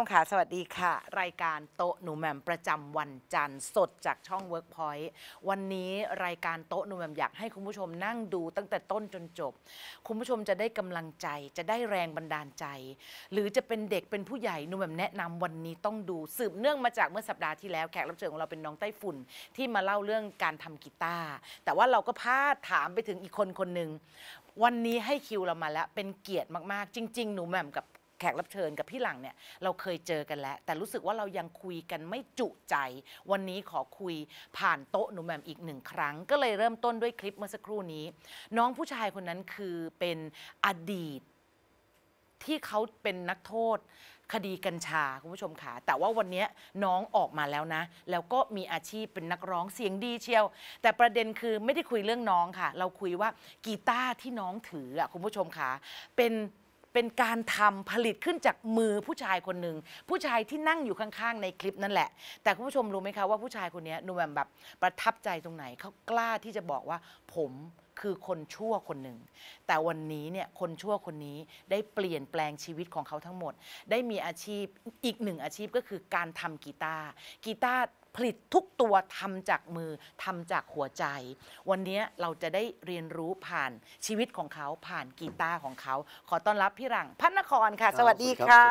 มค่ะสวัสดีค่ะ รายการโต๊ะหนูแหม่มประจำวันจันทร์ สดจากช่อง Workpoint วันนี้รายการโต๊ะหนูแหม่มอยากให้คุณผู้ชมนั่งดูตั้งแต่ต้นจนจบ คุณผู้ชมจะได้กำลังใจ จะได้แรงบันดาลใจ หรือจะเป็นเด็กเป็นผู้ใหญ่หนูแหม่มแนะนำวันนี้ต้องดูสืบเนื่องมาจากเมื่อสัปดาห์ที่แล้วแขกรับเชิญของเราเป็นน้องไต้ฝุ่นที่มาเล่าเรื่องการทำกีตาร์ แต่ว่าเราก็พาดถามไปถึงอีกคนคนหนึ่ง วันนี้ให้คิวเรามาแล้วเป็นเกียรติมากๆจริง ๆ หนูแหม่มกับแขกรับเชิญกับพี่หลังเนี่ยเราเคยเจอกันแล้ว แต่รู้สึกว่าเรายังคุยกันไม่จุใจวันนี้ขอคุยผ่านโต๊ะหนูแหม่มอีกหนึ่งครั้งก็เลยเริ่มต้นด้วยคลิปเมื่อสักครู่นี้ น้องผู้ชายคนนั้นคือเป็นอดีต ที่เขาเป็นนักโทษคดีกัญชาคุณผู้ชมค่ะแต่ว่าวันนี้น้องออกมาแล้วนะ แล้วก็มีอาชีพเป็นนักร้องเสียงดีเชียว แต่ประเด็นคือไม่ได้คุยเรื่องน้องค่ะ เราคุยว่ากีตาร์ที่น้องถืออ่ะคุณผู้ชมค่ะเป็นเป็นการทำผลิตขึ้นจากมือผู้ชายคนหนึ่ง ผู้ชายที่นั่งอยู่ข้างๆในคลิปนั่นแหละ แต่คุณผู้ชมรู้ไหมคะ ว่าผู้ชายคนนี้นูแมมแบบประทับใจตรงไหนเขากล้าที่จะบอกว่าผมคือคนชั่วคนหนึ่ง แต่วันนี้เนี่ยคนชั่วคนนี้ได้เปลี่ยนแปลงชีวิตของเขาทั้งหมด ได้มีอาชีพอีกหนึ่งอาชีพก็คือการทำกีตาร์กีตาร์ผลิตทุกตัวทำจากมือทำจากหัวใจ วันนี้เราจะได้เรียนรู้ผ่านชีวิตของเขาผ่านกีตาร์ของเขา ขอต้อนรับพี่หลังพัฒนครค่ะ สวัสดีค่ะ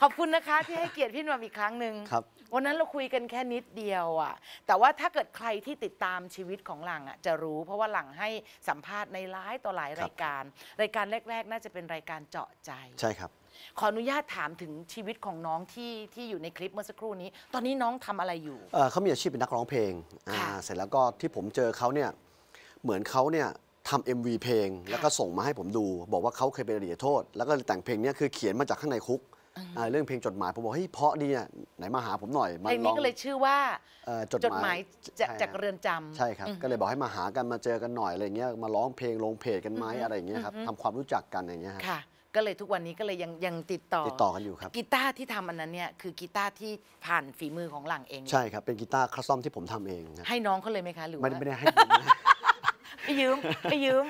ขอบคุณนะคะที่ให้เกียรติพี่นวมอีกครั้งหนึ่งวันนั้นเราคุยกันแค่นิดเดียวอ่ะ แต่ว่าถ้าเกิดใครที่ติดตามชีวิตของหลังอ่ะ จะรู้ เพราะว่าหลังให้สัมภาษณ์ในหลายต่อหลายรายการ รายการแรกๆน่าจะเป็นรายการเจาะใจใช่ครับขออนุญาตถามถึงชีวิตของน้องที่ที่อยู่ในคลิปเมื่อสักครู่นี้ ตอนนี้น้องทำอะไรอยู่ เขามีอาชีพเป็นนักร้องเพลง เสร็จแล้วก็ที่ผมเจอเขาเนี่ยเหมือนเขาเนี่ยทำเอ็มวีเพลงแล้วก็ส่งมาให้ผมดู บอกว่าเขาเคยเป็นอดีตโทษแล้วก็แต่งเพลงนี้คือเขียนมาจากข้างในคุกเรื่องเพลงจดหมายผมบอกเฮ้ยเพาะดีอ่ะไหนมาหาผมหน่อยมาลองเพลงนี้ก็เลยชื่อว่าจดหมามายจจากเรือนจำใช่ครับ ก็เลยบอกให้มาหากันมาเจอกันหน่อยอะไรเงี้ยมาร้องเพลงลงเพจกันไหมอะไรเงี้ยครับทำความรู้จักกันอย่างเงี้ยครับค่ะก็เลย ทุกวันนี้ก็เลยยังยังติดต่อติดต่อกันอยู่ครับกีตาร์ที่ทำอันนั้นเนี่ยคือกีตาร์ที่ผ่านฝีมือของหลังเอง ใช่ครับเป็นกีตาร์คัสตอมที่ผมทำเองให้น้องเขาเลยไหมคะ หรือไม่ไม่ได้ให้ไปยืมไปยืม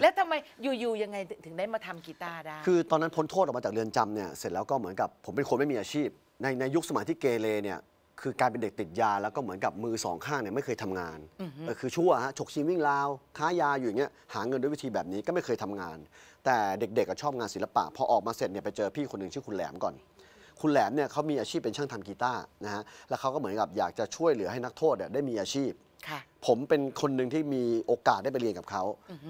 แล้วทำไมอยู่ๆยังไงถึงได้มาทำกีตาร์ได้คือตอนนั้นพ้นโทษออกมาจากเรือนจำเนี่ยเสร็จแล้วก็เหมือนกับผมเป็นคนไม่มีอาชีพ ในในยุคสมัยที่เกเรเนี่ยคือกลายเป็นเด็กติดยาแล้วก็เหมือนกับมือสองข้างเนี่ยไม่เคยทำงานออคือชั่วฮะฉกชิงวิ่งราว ค้ายาอยู่อย่างเงี้ยหาเงินด้วยวิธีแบบนี้ก็ไม่เคยทำงาน แต่เด็กๆก็ชอบงานศิลปะพอออกมาเสร็จเนี่ยไปเจอพี่คนหนึ่งชื่อคุณแหลมก่อน คุณแหลมเนี่ยเขามีอาชีพเป็นช่างทำกีตาร์นะฮะแล้วเขาก็เหมือนกับอยากจะช่วยเหลือให้นักโทษเนี่ยได้มีอาชีพผมเป็นคนหนึ่งที่มีโอกาสได้ไปเรียนกับเขา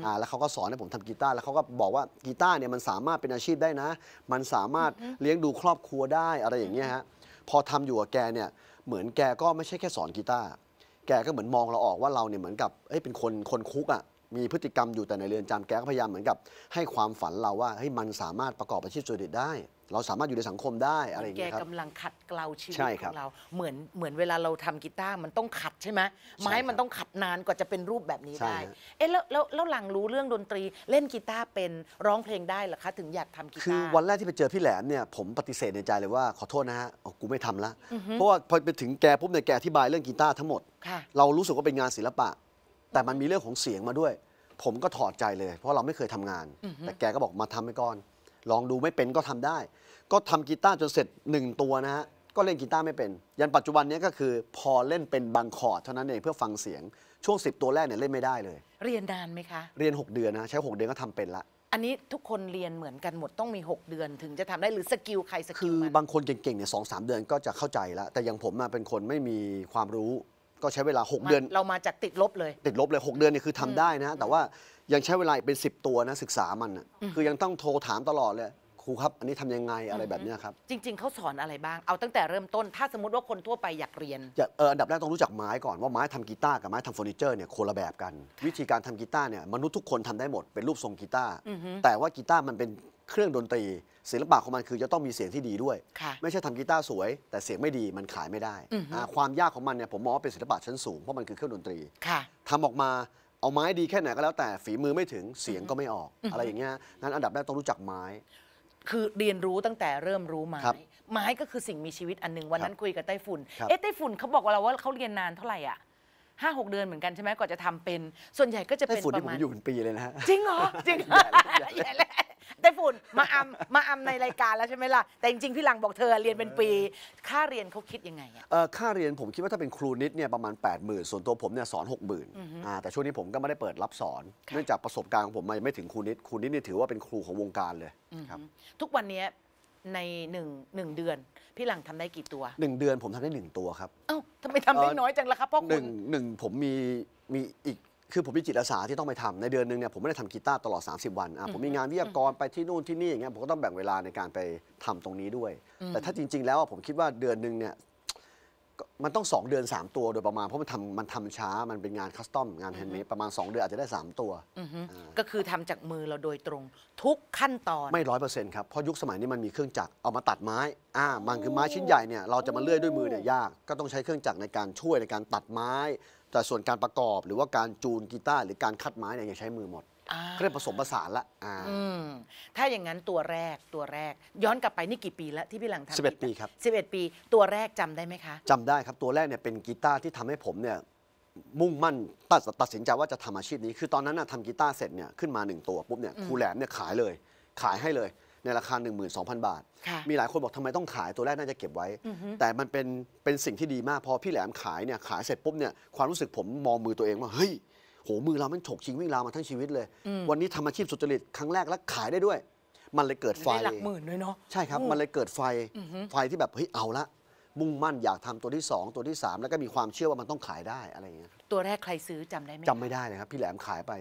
อ่าแล้วเขาก็สอนให้ผมทำกีตาร์แล้วเขาก็บอกว่ากีตาร์เนี่ยมันสามารถเป็นอาชีพได้นะ มันสามารถเลี้ยงดูครอบครัวได้อะไรอย่างเงี้ยฮะพอทำอยู่กับแกเนี่ยเหมือนแกก็ไม่ใช่แค่สอนกีตาร์ แกก็เหมือนมองเราออกว่าเราเนี่ยเหมือนกับเอ้ย เป็นคน คนคุกอะมีพฤติกรรมอยู่แต่ในเรือนจำแกก็พยายามเหมือนกับให้ความฝันเราว่าให้มันสามารถประกอบอาชีพสุเดิดได้ เราสามารถอยู่ในสังคมได้อะไรอย่างเงี้ยครับแกกำลังขัดเกลาชีวิตของเราเหมือนเหมือนเวลาเราทำกีตาร์มันต้องขัดใช่ไหมไม้มันต้องขัดนานกว่าจะเป็นรูปแบบนี้ได้เอ๊ะแล้วแล้วแล้วหลังรู้เรื่องดนตรีเล่นกีตาร์เป็นร้องเพลงได้หรอคะถึงอยากทำกีตาร์คือวันแรกที่ไปเจอพี่แหลมเนี่ยผมปฏิเสธในใจเลยว่าขอโทษนะฮะกูไม่ทำละ เพราะว่าพอไปถึงแกปุ๊บเนี่ยแกอธิบายเรื่องกีตาร์ทั้งหมดเรารู้สึกว่าเป็นงานศิลปะแต่มันมีเรื่องของเสียงมาด้วย ผมก็ถอดใจเลย เพราะเราไม่เคยทำงาน แต่แกก็บอกมาทำให้ก่อน ลองดูไม่เป็นก็ทำได้ ก็ทำกีตาร์จนเสร็จหนึ่งตัวนะฮะก็เล่นกีตาร์ไม่เป็น ยันปัจจุบันนี้ก็คือ พอเล่นเป็นบางคอร์ดเท่านั้นเอง เพื่อฟังเสียง ช่วง 10 ตัวแรกเนี่ยเล่นไม่ได้เลย เรียนนานไหมคะ เรียน 6 เดือนนะใช้ 6 เดือนก็ทำเป็นละอันนี้ทุกคนเรียนเหมือนกันหมดต้องมี 6 เดือน ถึงจะทำได้หรือสกิลใครสกิลคือบางคนเก่งๆเนี่ยสอเดือนก็จะเข้าใจลวแต่อย่างผมมาเป็นคนไม่มีความรู้ก็ใช้เวลา 6 เดือนเรามาจากติดลบเลย ติดลบเลย 6 เดือนนี่คือทำได้นะ แต่ว่ายังใช้เวลาเป็น 10 ตัวนะศึกษามันะคือยังต้องโทรถามตลอดเลย ครูครับ อันนี้ทำยังไงอะไรแบบนี้ครับจริงๆเขาสอนอะไรบ้างเอาตั้งแต่เริ่มต้นถ้าสมมติว่าคนทั่วไปอยากเรียนเอออันดับแรกต้องรู้จักไม้ก่อนว่าไม้ทำกีตาร์กับไม้ทำเฟอร์นิเจอร์เนี่ยคนละแบบกัน วิธีการทำกีตาร์เนี่ยมนุษย์ทุกคนทำได้หมด เป็นรูปทรงกีตาร์แต่ว่ากีตาร์มันเป็นเครื่องดนตรี ศิลปะของมันคือจะต้องมีเสียงที่ดีด้วย ไม่ใช่ทำกีตาร์สวย แต่เสียงไม่ดีมันขายไม่ได้ ความยากของมันเนี่ยผมมองว่าเป็นศิลปะชั้นสูง เพราะมันคือเครื่องดนตรีทำออกมาเอาไม้ดีแค่ไหนก็แล้วแต่ฝีมือไม่ถึงเสียงก็ไม่ออก อะไรอย่างเงี้ยนั้นอันดับแรกต้องรู้จักไม้ คือเรียนรู้ตั้งแต่เริ่มรู้ไม้ไม้ก็คือสิ่งมีชีวิตอันหนึ่งวันนั้นคุยกับไต้ฝุ่นเอ๊ะไต้ฝุ่นเขาบอกว่าเราว่าเขาเรียนนานเท่าไหร่อ่ะห้าหกเดือนเหมือนกันใช่ไหมกว่าจะทำเป็นส่วนใหญ่ก็จะเป็นประมาณอยู่เป็นปีเลยนะจริงเหรอจริงอญ่เลยไต้ฝุ่นมาอำมาอำในรายการแล้วใช่ไหมล่ะแต่จริงๆพี่หลังบอกเธอเรียนเป็นปีค่าเรียนเขาคิดยังไงอ่ะค่าเรียนผมคิดว่าถ้าเป็นครูนิด เนี่ยประมาณ8มื่นส่วนตัวผมเนี่ยสอนหกหมื่นแต่ช่วงนี้ผมก็ไม่ได้เปิดรับสอนเนื่องจากประสบการณ์ของผมไม่ถึงครูนิด ครูนิดนี่ถือว่าเป็นครูของวงการเลยครับ ทุกวันนี้ในหนึ่งหนึ่งเดือนพี่หลังทำได้กี่ตัวหนึ่งเดือนผมทำได้หนึ่งตัวครับเอ้าทำไมทำได้น้อยจังล่ะครับพ่อหคุนึ่งหนึ่งผมมีมีอีกคือผมมีจิตอาสาที่ต้องไปทำในเดือนหนึ่งเนี่ยผมไม่ได้ทำกีตาร์ตลอด 30 วันอ่ะผมมีงานวิทยากรไปที่นู่นที่นี่อย่างเงี้ยผมก็ต้องแบ่งเวลาในการไปทำตรงนี้ด้วย แต่ถ้าจริง ๆ แล้วผมคิดว่าเดือนหนึ่งเนี่ยมันต้อง 2 เดือน 3 ตัวโดยประมาณเพราะมันทำมันทำช้ามันเป็นงานคัสตอมงานแฮนด์เมดประมาณ 2 เดือนอาจจะได้ 3 ตัว ก็คือทำจากมือเราโดยตรง ทุกขั้นตอนไม่ร้อยเปอร์เซ็นต์ครับ เพราะยุคสมัยนี้มันมีเครื่องจักรเอามาตัดไม้อ่า มันคือไม้ ชิ้นใหญ่เนี่ยเราจะมาเลื่อยด้วยมือเนี่ยยากก็ต้องใช้เครื่องจักรในการช่วยในการตัดไม้ แต่ส่วนการประกอบหรือว่าการจูนกีตาร์หรือการคัดไม้เนี่ยยังใช้มือหมดเครื่องผสมผสานละอถ้าอย่างนั้นตัวแรกตัวแรกย้อนกลับไปนี่กี่ปีแล้วที่พี่หลังทำสิบเอ็ดปีครับสิบเอ็ดปีตัวแรกจำได้ไหมคะจำได้ครับตัวแรกเนี่ยเป็นกีตาร์ที่ทำให้ผมเนี่ยมุ่งมั่นตัดตัดสินใจว่าจะทำอาชีพนี้ คือตอนนั้นนะทำกีตาร์เสร็จเนี่ยขึ้นมาหนึ่งตัวปุ๊บเนี่ยครูแหลมเนี่ยขายเลยขายให้เลยในราคา12,000บาทมีหลายคนบอกทำไมต้องขายตัวแรกน่าจะเก็บไว้ แต่มันเป็นเป็นสิ่งที่ดีมากพอพี่แหลมขายเนี่ยขายเสร็จปุ๊บเนี่ยความรู้สึกผมมองมือตัวเองว่าเฮ้ยโหมือเรามันฉกชิงวิ่งราวมาทั้งชีวิตเลย วันนี้ทำอาชีพสุจริตครั้งแรกแล้วขายได้ด้วย มันเลยเกิดไฟหลักหมื่นด้วยเนาะใช่ครับ มันเลยเกิดไฟไฟที่แบบเฮ้ยเอาละมุ่งมั่นอยากทำตัวที่2ตัวที่3แล้วก็มีความเชื่อว่ามันต้องขายได้อะไรอย่างเงี้ยตัวแรกใครซื้อจำได้ไหมจำไม่ได้เลยครับพี่แหลมขายไป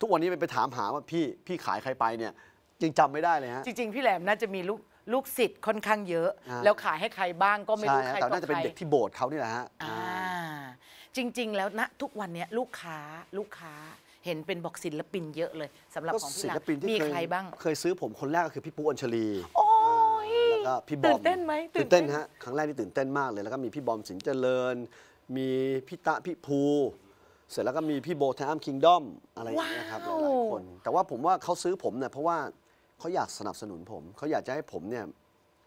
ทุกวันนี้ไปถามหาว่าพี่พี่ขายใครไปเนี่ยยังจำไม่ได้เลยฮะจริงๆพี่แหลมน่าจะมีลูกลูกศิษย์ค่อนข้างเยอะ แล้วขายให้ใครบ้างก็ไม่รู้ใครแต่น่าจะเป็นเด็กที่โบสถ์เขานี่แหละฮะจริงๆแล้วนะ ทุกวันนี้ลูกค้าลูกค้าเห็นเป็นบอกศิลปินเยอะเลยสำหรับของศิลปินที่มีเคยใครบ้าง เคยซื้อผมคนแรกก็คือพี่ปูอัญชลีโอ้ยแล้วก็พี่บอมตื่นเต้นไหมตื่นเต้นฮะครั้งแรกที่ตื่นเต้นมากเลย แล้วก็มีพี่บอมสินเจริญ มีพี่ตะพี่ภู เสร็จแล้วก็มีพี่โบทามคิงดอม อะไรอย่างเงี้ยครับ หลายคนแต่ว่าผมว่าเขาซื้อผมเนี่ยเพราะว่าเขาอยากสนับสนุนผมเขาอยากจะให้ผมเนี่ย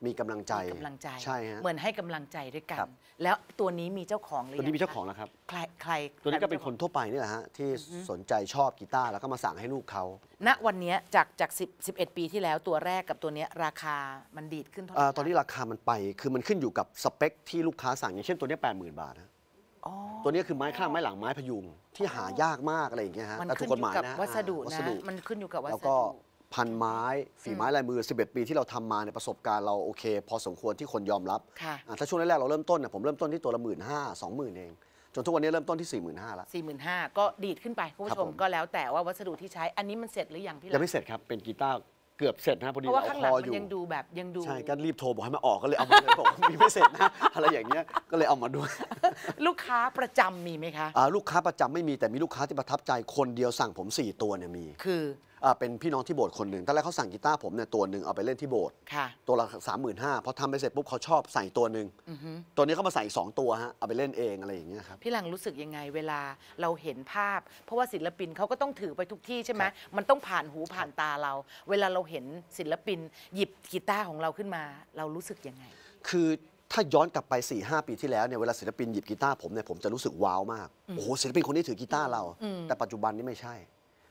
มีกำลังใจกำลังใจ ใช่ฮะ เหมือนให้กำลังใจด้วยกัน แล้วตัวนี้มีเจ้าของหรือตัวนี้มีเจ้าของแล้วครับใครใคร ตัวนี้ก็เป็นคนทั่วไปนี่แหละฮะที่สนใจชอบกีตาร์แล้วก็มาสั่งให้ลูกเขา ณ วันนี้จากจาก 1 1 ปีที่แล้วตัวแรกกับตัวนี้ราคามันดีดขึ้นเท่าไหร่ตอนนี้ราคา มันไปคือมันขึ้นอยู่กับสเปคที่ลูกค้าสั่ง อย่างเช่นตัวนี้แปดหมื่นบาทนะตัวนี้คือไม้ข้างไม้หลังไม้พยุงที่หายากมากอะไรอย่างเงี้ยฮะแต่ถูกกฎหมายนะวัสดุนะ มันขึ้นอยู่กับวัสแล้วดุก็พันไม้ ฝีไม้ลายมือ 11 ปีที่เราทำมาเนี่ยประสบการณ์เราโอเค พอสมควรที่คนยอมรับถ้าช่วงแรกๆเราเริ่มต้นเนี่ยผมเริ่มต้นที่ตัวละหมื่นห้าสองหมื่นเอง จนทุกวันนี้เริ่มต้นที่ 4 5 0 0 0แล้ว 4 5 0 0ก็ดีดขึ้นไปคุณผู้ชมก็แล้วแต่ว่าวัสดุที่ใช้ อันนี้มันเสร็จหรือยังพี่ยังไม่เสร็จครับเป็นกีตาร์เกือบเสร็จนะพอดีเราะออยู่หลยังดูแบบยังดู ใช่ก็รีบโทรบอกให้มาออกก็เลยเอามาเลยบอกมีไม่เสร็จนะ อะไรอย่างเงี้ยก็เลยเอามาด้วย ลูกค้าประจำมีไหมคะลูกค้าประจำไม่มีแต่มีลูกค้าที่ประทับใจคนเดียวสั่งผม4ตัวเนี่ยมีคือเป็นพี่น้องที่โบสถ์คนหนึ่งตอนแรกเขาสั่งกีตาร์ผมเนี่ยตัวหนึ่งเอาไปเล่นที่โบสถ์ตัวละสามหมื่นห้าพอทำไปเสร็จปุ๊บเขาชอบใส่ตัวหนึ่ง ตัวนี้เขามาใส่สองตัวฮะ เอาไปเล่นเองอะไรอย่างเงี้ยครับ พี่หลังรู้สึกยังไงเวลาเราเห็นภาพ เพราะว่าศิลปินเขาก็ต้องถือไปทุกที่ใช่ไหมมันต้องผ่านหูผ่านตาเรา เวลาเราเห็นศิลปิน หยิบกีตาร์ของเราขึ้นมา เรารู้สึกยังไง คือถ้าย้อนกลับไป4ีหปีที่แล้วเนี่ยเวลาศิลปินหยิบกีตาร์ผมเนี่ยผมจะรู้สึกว้าวมาก โอ้โหศิลปินคนนี้ถือกีตาร์เรา แต่ปัจจุบันนี้ไม่ใช่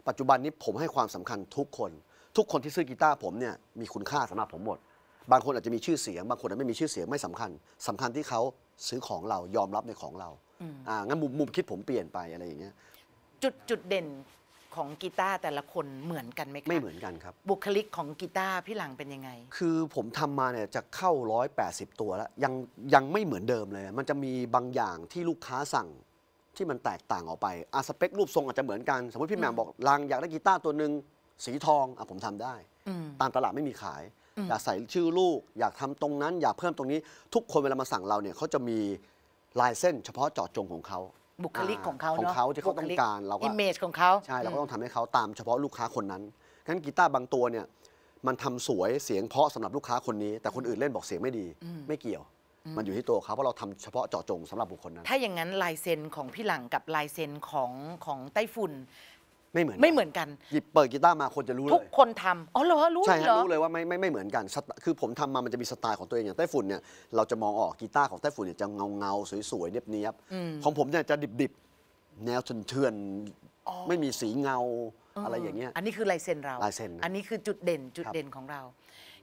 ปัจจุบันนี้ผมให้ความสำคัญทุกคน ทุกคนที่ซื้อกีตาร์ผมเนี่ยมีคุณค่าสำหรับผมหมด บางคนอาจจะมีชื่อเสียง บางคนอาจไม่มีชื่อเสียงไม่สำคัญ สำคัญที่เขาซื้อของเรายอมรับในของเราอ่างั้นมุมมุมคิดผมเปลี่ยนไปอะไรอย่างเงี้ยจุดจุดเด่นของกีตาร์แต่ละคนเหมือนกันไหมครับไม่เหมือนกันครับ บุคลิกของกีตาร์พี่หลังเป็นยังไง คือผมทำมาเนี่ยจะเข้า180 ตัวแล้วยังยังไม่เหมือนเดิมเลย มันจะมีบางอย่างที่ลูกค้าสั่งที่มันแตกต่างออกไปอาสเปครูปทรงอาจจะเหมือนกัน สมมติพี่แหม่มบอกลังอยากได้กีตาร์ตัวหนึ่งสีทอง อ่ะผมทำได้ ตามตลาดไม่มีขายอยากใส่ชื่อลูกอยากทำตรงนั้นอยากเพิ่มตรงนี้ทุกคนเวลามาสั่งเราเนี่ยเขาจะมีลายเส้นเฉพาะเจาะจงของเขา บุคลิกของเขาของเขาที่เขาต้องการเราก็อิมเมจของเขา ใช่เราก็ต้องทำให้เขาตามเฉพาะลูกค้าคนนั้นงั้นกีตาร์บางตัวเนี่ยมันทำสวยเสียงเพาะสำหรับลูกค้าคนนี้ แต่คนอื่นเล่นบอกเสียงไม่ดีไม่เกี่ยวมันอยู่ที่ตัวเขาเพราะเราทำเฉพาะเจาะจงสำหรับบุคคลนั้น ถ้าอย่างนั้นลายเซ็นของพี่หลังกับลายเซ็นของของไต้ฝุ่นไม่เหมือนไม่เหมือนกัน หยิบเปิดกีตาร์มาคนจะรู้เลยทุกคนทำอ๋อเหรอรู้ใช่รู้เลยว่าไม่ไม่ไม่เหมือนกันคือผมทำมามันจะมีสไตล์ของตัวเองอย่างไต้ฝุ่นเนี่ยเราจะมองออกกีตาร์ของไต้ฝุ่นเนี่ยจะเงาเงาสวยๆเนียบเนียบของผมเนี่ยจะดิบดิบแนวเฉื่อนๆไม่มีสีเงาอะไรอย่างเงี้ยอันนี้คือลายเซ็นเราลายเซ็นอันนี้คือจุดเด่นจุดเด่นของเรา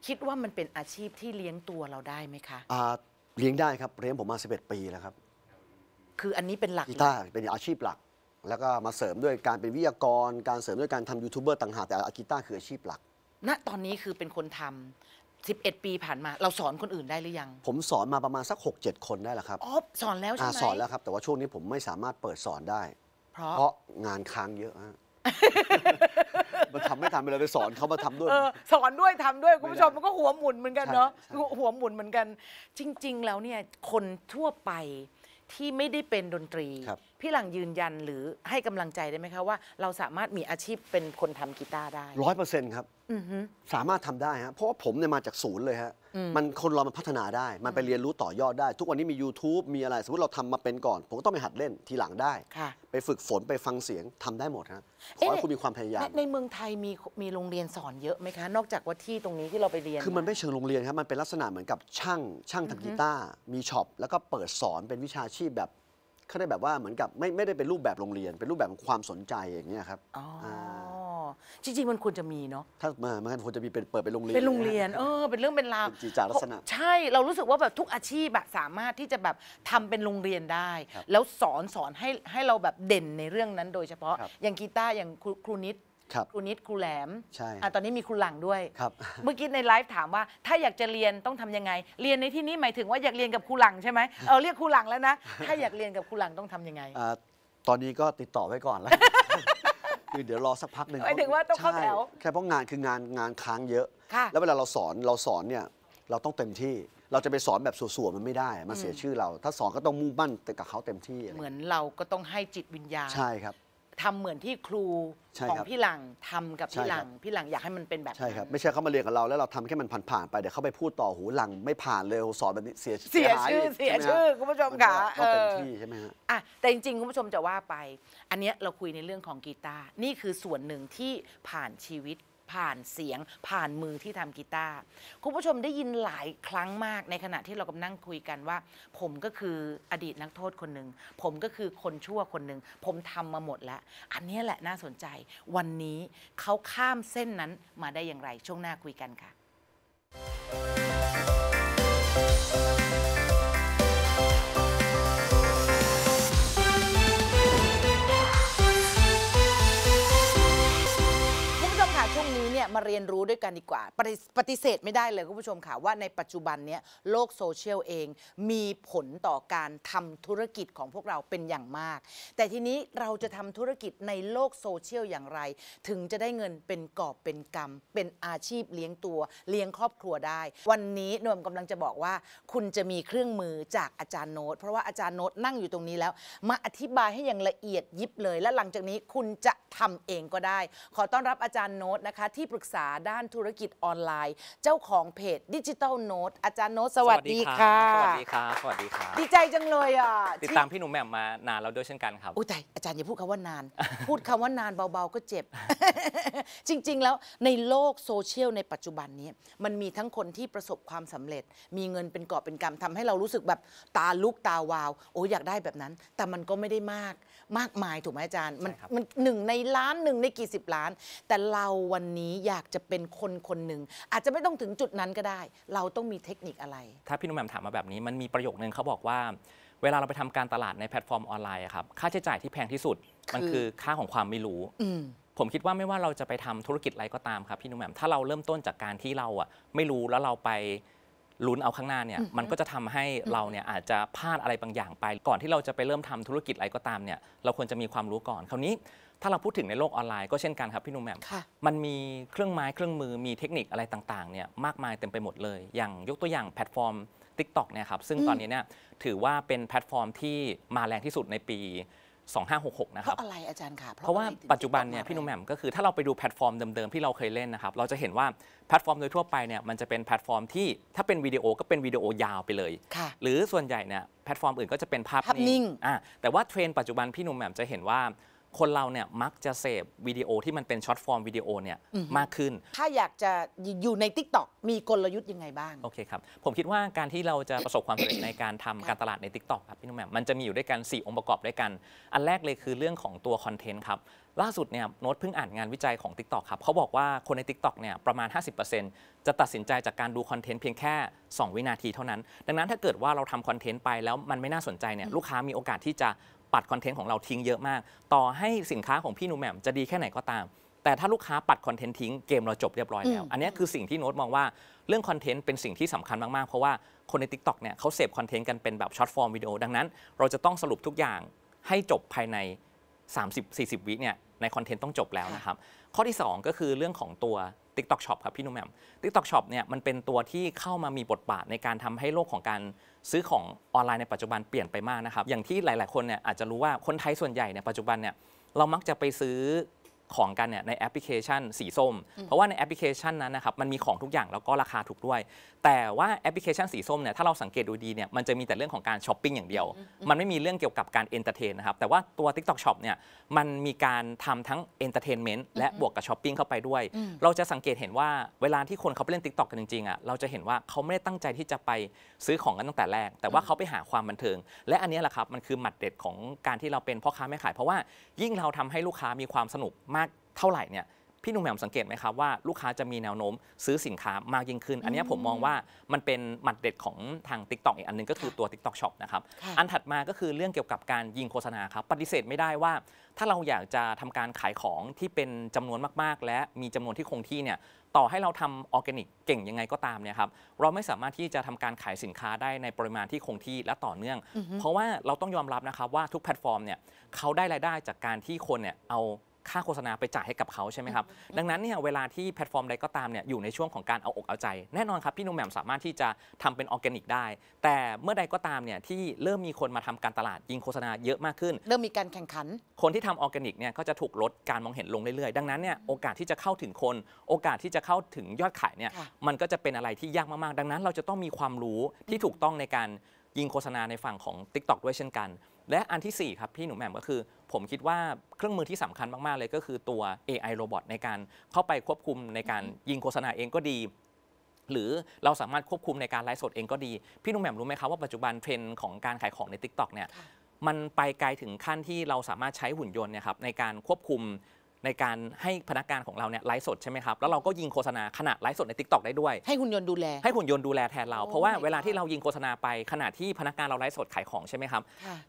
คิดว่ามันเป็นอาชีพที่เลี้ยงตัวเราได้ไหมคะเลี้ยงได้ครับเลี้ยงผมมา 11 ปีแล้วครับ คืออันนี้เป็นหลักกีตาร์เป็นอาชีพหลัก แล้วก็มาเสริมด้วยการเป็นวิทยากร การเสริมด้วยการทำยูทูบเบอร์ต่างหากแต่อากีตาร์คืออาชีพหลัก ณตอนนี้คือเป็นคนทำ11 ปีผ่านมา เราสอนคนอื่นได้หรือยัง ผมสอนมาประมาณสัก6-7คนได้แล้วครับอ๋อสอนแล้วใช่ไหมสอนแล้วครับ แต่ว่าช่วงนี้ผมไม่สามารถเปิดสอนได้เพราะราะงานค้างเยอะมาทำไม่ทำเวลาไปสอนเขามาทำด้วยสอนด้วยทำด้วย คุณผู้ชมมันก็หัวหมุนเหมือนกันเนาะหัวหมุนเหมือนกัน จริง ๆ แล้วเนี่ย คนทั่วไปที่ไม่ได้เป็นดนตรีครับพี่หลังยืนยันหรือให้กำลังใจได้ไหมคะว่าเราสามารถมีอาชีพเป็นคนทำกีตาร์ได้ร้อยเปอร์เซ็นต์ครับสามารถทำได้ฮะเพราะว่าผมเนี่ยมาจากศูนย์เลยฮะับมันคนเรามันพัฒนาได้ มันไปเรียนรู้ต่อยอดได้ ทุกวันนี้มี YouTube มีอะไรสมมติเราทำมาเป็นก่อน ผมก็ต้องไปหัดเล่นทีหลังได้ ค่ะ ไปฝึกฝนไปฟังเสียงทำได้หมดฮะขอให้คุณมีความพยายามในในเมืองไทยมีมีโรงเรียนสอนเยอะไหมคะ นอกจากว่าที่ตรงนี้ที่เราไปเรียนคือมันไม่เชิงโรงเรียนครับมันเป็นลักษณะเหมือนกับช่างช่างทำกีตาร์มีช็อปแล้วก็เปิดสอนเป็นวิชาชีพแบบเขาได้แบบว่าเหมือนกับไม่ไม่ได้เป็นรูปแบบโรงเรียน เป็นรูปแบบของความสนใจอย่างเงี้ยครับอ๋อ จริงๆมันควรจะมีเนาะ ถ้ามามันควรจะมีเป็นเปิดเป็นโรงเรียน เป็นโรงเรียน เออ เป็นเรื่องเป็นราวจีจาลักษณะใช่ เรารู้สึกว่าแบบทุกอาชีพแบบสามารถที่จะแบบทำเป็นโรงเรียนได้ แล้วสอนสอนให้ให้เราแบบเด่นในเรื่องนั้น โดยเฉพาะ อย่างกีตาร์อย่างครูนิดครับครูนิดครูแหลมใช่อตอนนี้มีครูหลังด้วยครับ เมื่อกี้ในไลฟ์ถามว่า ถ้าอยากจะเรียนต้องทำยังไง เรียนในที่นี้หมายถึงว่าอยากเรียนกับครูหลังใช่ไหมเออเรียกครูหลังแล้วนะถ้าอยากเรียนกับครูหลังต้องทำยังไงอตอนนี้ก็ติดต่อไว้ก่อนแล้วคือเดี๋ยวรอสักพักหนึ่งหมายถึงว่าต้องเข้าแถวใช่แค่เพราะงานคืองานงานค้างเยอะ แล้วเวลาเราสอนเราสอนเนี่ยเราต้องเต็มที่ เราจะไปสอนแบบส่วๆมันไม่ได้มันเสียชื่อเรา ถ้าสอนก็ต้องมุ่งมั่นกับเขาเต็มที่เหมือนเราก็ต้องให้จิตวิญญาณ ใช่ครับทำเหมือนที่ครูของพี่หลังทำกับพี่หลัง พี่หลังอยากให้มันเป็นแบบใช่นั้นครับไม่ใช่เขามาเรียนกับเรา แล้วเราทำแค่มันผ่านๆไป เดี๋ยวเขาไปพูดต่อหูหลัง ไม่ผ่านเลยสอนแบบนี้เสียเสียชื่อเสียชื่อคุณผู้ชมค่ะก็ต้องเต็มที่ใช่ไหมฮะอ่ะแต่จริงๆ คุณผู้ชมจะว่าไป อันนี้เราคุยในเรื่องของกีตาร์นี่คือส่วนหนึ่งที่ผ่านชีวิตผ่านเสียงผ่านมือที่ทำกีตาร์คุณผู้ชมได้ยินหลายครั้งมากในขณะที่เรากำลังคุยกันว่า ผมก็คืออดีตนักโทษคนหนึ่ง ผมก็คือคนชั่วคนหนึ่ง ผมทำมาหมดแล้วอันนี้แหละน่าสนใจ วันนี้เขาข้ามเส้นนั้นมาได้อย่างไรช่วงหน้าคุยกันค่ะ Thank you. ี่ยมาเรียนรู้ด้วยกันดีกว่าปฏิปฏิเสธไม่ได้เลยคุณผู้ชมค่ะว่าในปัจจุบันเนี้ยโลกโซเชียลเองมีผลต่อการทำธุรกิจของพวกเราเป็นอย่างมาก แต่ทีนี้เราจะทำธุรกิจในโลกโซเชียลอย่างไร ถึงจะได้เงินเป็นกอบเป็นกรรมเป็นอาชีพเลี้ยงตัวเลี้ยงครอบครัวได้ วันนี้นวมกำลังจะบอกว่า คุณจะมีเครื่องมือจากอาจารย์โน้ตเพราะว่าอาจารย์โน้ตนั่งอยู่ตรงนี้แล้ว มาอธิบายให้อย่างละเอียดยิบเลย และหลังจากนี้คุณจะทำเองก็ได้ ขอต้อนรับอาจารย์โน้ตนะคะที่ปรึกษาด้านธุรกิจออนไลน์ เจ้าของเพจดิจิตอลโน้ตอาจารย์โน้ตสวัสดีค่ะสวัสดีค่ะ สวัสดีค่ะดีใจจังเลยอ่ะ ติดตามพี่หนุ่มแหม่มมานานแล้วด้วยเช่นกันครับอุ้ยแต่อาจารย์อย่าพูดคำว่านาน พูดคำว่านานเบาๆ ก็เจ็บ จริงๆแล้วในโลกโซเชียลในปัจจุบันนี้มันมีทั้งคนที่ประสบความสำเร็จ มีเงินเป็นกอบเป็นกำทำให้เรารู้สึกแบบตาลุกตาวาวโอ้อยากได้แบบนั้น แต่มันก็ไม่ได้มากมากมายถูกไหมอาจารย์มันมันหนึ่งในล้านหนึ่งในกี่สิบล้าน แต่เราวันนี้อยากจะเป็นคนคนหนึ่งอาจจะไม่ต้องถึงจุดนั้นก็ได้ เราต้องมีเทคนิคอะไร ถ้าพี่นุ่มแหม่มถามมาแบบนี้ มันมีประโยคนึงเขาบอกว่า เวลาเราไปทำการตลาดในแพลตฟอร์มออนไลน์ครับ ค่าใช้จ่ายที่แพงที่สุด มันคือค่าของความไม่รู้ผมคิดว่าไม่ว่าเราจะไปทำธุรกิจอะไรก็ตามครับ พี่นุ่มแหม่มถ้าเราเริ่มต้นจากการที่เราอ่ะไม่รู้แล้วเราไปลุ้นเอาข้างหน้าเนี่ยมันก็จะทำให้เราเนี่ยอาจจะพลาดอะไรบางอย่างไป ก่อนที่เราจะไปเริ่มทำธุรกิจอะไรก็ตามเนี่ยเราควรจะมีความรู้ก่อนคราวนี้ถ้าเราพูดถึงในโลกออนไลน์ก็เช่นกันครับ พี่นุ่มแหม่ม มันมีเครื่องไม้ เครื่องมือมีเทคนิคอะไรต่างๆเนี่ยมากมายเต็มไปหมดเลย อย่างยกตัวอย่างแพลตฟอร์ม Tik t o อกเนี่ยครับซึ่งตอนนี้เนี่ยถือว่าเป็นแพลตฟอร์มที่มาแรงที่สุดในปี 2566 นะครับเพราะอะไรอาจารย์คะเพราะว่าปัจจุบันเนี่ยพี่นุ่มแหม่มก็คือถ้าเราไปดูแพลตฟอร์มเดิม ๆ ที่เราเคยเล่นนะครับเราจะเห็นว่าแพลตฟอร์มโดยทั่วไปเนี่ยมันจะเป็นแพลตฟอร์มที่ถ้าเป็นวิดีโอก็เป็นวิดีโอยาวไปเลย หรือส่วนใหญ่เนี่ยแพลตฟอร์มอื่นก็จะเป็นภาพนิ่งแต่ว่าเทรนด์ปัจจุบันพี่นุ่มแหม่มจะเห็นว่าคนเราเนี่ยมักจะเสพวิดีโอที่มันเป็นช็อตฟอร์มวิดีโอเนี่ยมากขึ้น ถ้าอยากจะอยู่ใน t ิ k t o k มีกลยุทธ์ยังไงบ้าง โอเคครับ ผมคิดว่าการที่เราจะประสบความสำเร็จในการทำการตลาดใน t ิ k t o k ครับ พี่นุ่มแมมมันจะมีอยู่ด้วยกัน 4 องค์ประกอบด้วยกัน อันแรกเลยคือเรื่องของตัวคอนเทนต์ครับ ล่าสุดเนี่ยโน้ตเพิ่งอ่านงานวิจัยของ Tik t o อกครับเขาบอกว่าคนใน Tik t o อกเนี่ยประมาณ 50%จะตัดสินใจจากการดูคอนเทนต์เพียงแค่ 2 วินาทีเท่านั้น ดังนั้นถ้าเกิดว่าเราทำคอนเทนต์ไปแล้วมันไม่น่าสนใจเนี่ยลูกค้ามีโอกาสที่จะปัดคอนเทนต์ของเราทิ้งเยอะมาก ต่อให้สินค้าของพี่นูแมมจะดีแค่ไหนก็ตาม แต่ถ้าลูกค้าปัดคอนเทนต์ทิ้ง เกมเราจบเรียบร้อยแล้ว อันนี้คือสิ่งที่โน้ตมองว่าเรื่องคอนเทนต์เป็นสิ่งที่สำคัญมากๆ เพราะว่าคนใน t ิ k ต o อกเนี่ยเขาเสพคอนเทนต์กันเป็นแบบช็อตฟอร์มวิดีโอ ดังนั้นเราจะต้องสรุปทุกอย่างให้จบภายใน30-40วิเนี่ยในคอนเทนต์ต้องจบแล้วนะครับ ข้อที่ 2 ก็คือเรื่องของตัว TikTok Shop ครับพี่นุ่มแหม่ม TikTok Shop เนี่ยมันเป็นตัวที่เข้ามามีบทบาทในการทาให้โลกของการซื้อของออนไลน์ในปัจจุบันเปลี่ยนไปมากนะครับ อย่างที่หลาย ๆ คนเนี่ยอาจจะรู้ว่าคนไทยส่วนใหญ่เนี่ยปัจจุบันเนี่ย เรามักจะไปซื้อของกันเนี่ยในแอปพลิเคชันสีส้ม เพราะว่าในแอปพลิเคชันนั้นนะครับมันมีของทุกอย่างแล้วก็ราคาถูกด้วย แต่ว่าแอปพลิเคชันสีส้มเนี่ยถ้าเราสังเกตดูดีเนี่ยมันจะมีแต่เรื่องของการช้อปปิ้งอย่างเดียว มันไม่มีเรื่องเกี่ยวกับการเอนเตอร์เทนนะครับแต่ว่าตัว TikTok Shop เนี่ยมันมีการทำทั้งเอนเตอร์เทนเมนต์และบวกกับช้อปปิ้งเข้าไปด้วย เราจะสังเกตเห็นว่าเวลาที่คนเขาไปเล่น TikTok กันจริงๆอ่ะเราจะเห็นว่าเขาไม่ได้ตั้งใจที่จะไปซื้อของกันตั้งแต่แรก แต่ว่าเขาไปหาความบันเทิงและอันนี้แหละครับมันคือหมัดเด็ดของการที่เราเป็นพ่อค้าแม่ขาย เพราะว่ายิ่งเราทำให้ลูกค้ามีความสนุกมาเท่าไหร่เนี่ยพี่นุ่มแหม่มสังเกตไหมครับว่าลูกค้าจะมีแนวโน้มซื้อสินค้ามากยิ่งขึ้น อันนี้ผมมองว่ามันเป็นหมัดเด็ดของทาง Tik t o อกอีกอันนึง ก็คือตัว Tik t o อกช็อปนะครับ อันถัดมาก็คือเรื่องเกี่ยวกับการยิงโฆษณาครับปฏิเสธไม่ได้ว่า ถ้าเราอยากจะทำการขายของที่เป็นจำนวนมากๆ และมีจำนวนที่คงที่เนี่ยต่อให้เราทำออร์แกนิกเก่งยังไงก็ตามเนี่ยครับเราไม่สามารถที่จะทำการขายสินค้าได้ในปริมาณที่คงที่และต่อเนื่อง เพราะว่าเราต้องยอมรับนะครับว่าทุกแพลตฟอร์มเนี่ยเขาได้รายได้จากการที่คนเนี่ยเอาค่าโฆษณาไปจ่ายให้กับเขาใช่ไหมครับ ดังนั้นเนี่ยเวลาที่แพลตฟอร์มใดก็ตามเนี่ยอยู่ในช่วงของการเอาอกเอาใจ แน่นอนครับพี่นุ่มแหม่มสามารถที่จะทำเป็นออร์แกนิกได้ แต่เมื่อใดก็ตามเนี่ยที่เริ่มมีคนมาทำการตลาดยิงโฆษณาเยอะมากขึ้น เริ่มมีการแข่งขัน คนที่ทำออร์แกนิกเนี่ยก็จะถูกลดการมองเห็นลงเรื่อยๆดังนั้นเนี่ยโอกาสที่จะเข้าถึงคน โอกาสที่จะเข้าถึงยอดขายเนี่ยมันก็จะเป็นอะไรที่ยากมากๆ ดังนั้น เราจะต้องมีความรู้ที่ถูกต้องในการยิงโฆษณาในฝั่งของ TikTok ด้วยเช่นกัน และอันที่4ครับพี่หนูแหม่มก็คือ ผมคิดว่าเครื่องมือที่สำคัญมากๆเลยก็คือตัว AI robot ในการเข้าไปควบคุมในการยิงโฆษณาเองก็ดี หรือเราสามารถควบคุมในการไลฟ์สดเองก็ดีพี่หนุ่มแหม่มรู้ไหมครับว่าปัจจุบันเทรนด์ของการขายของใน TikTok เนี่ยมันไปไกลถึงขั้นที่เราสามารถใช้หุ่นยนต์เนี่ยครับในการควบคุมในการให้พนักงานของเราเนี่ยไลฟ์สดใช่ไหมครับ แล้วเราก็ยิงโฆษณาขณะไลฟ์สดใน Tik t o อกได้ด้วยให้หุ่นยนต์ดูแลให้หุ่นยนต์ดูแลแทนเราเพราะว่าเวลาที่เรายิงโฆษณาไปขณะที่พนักงานเราไลฟ์สดขายของใช่ไหมครับ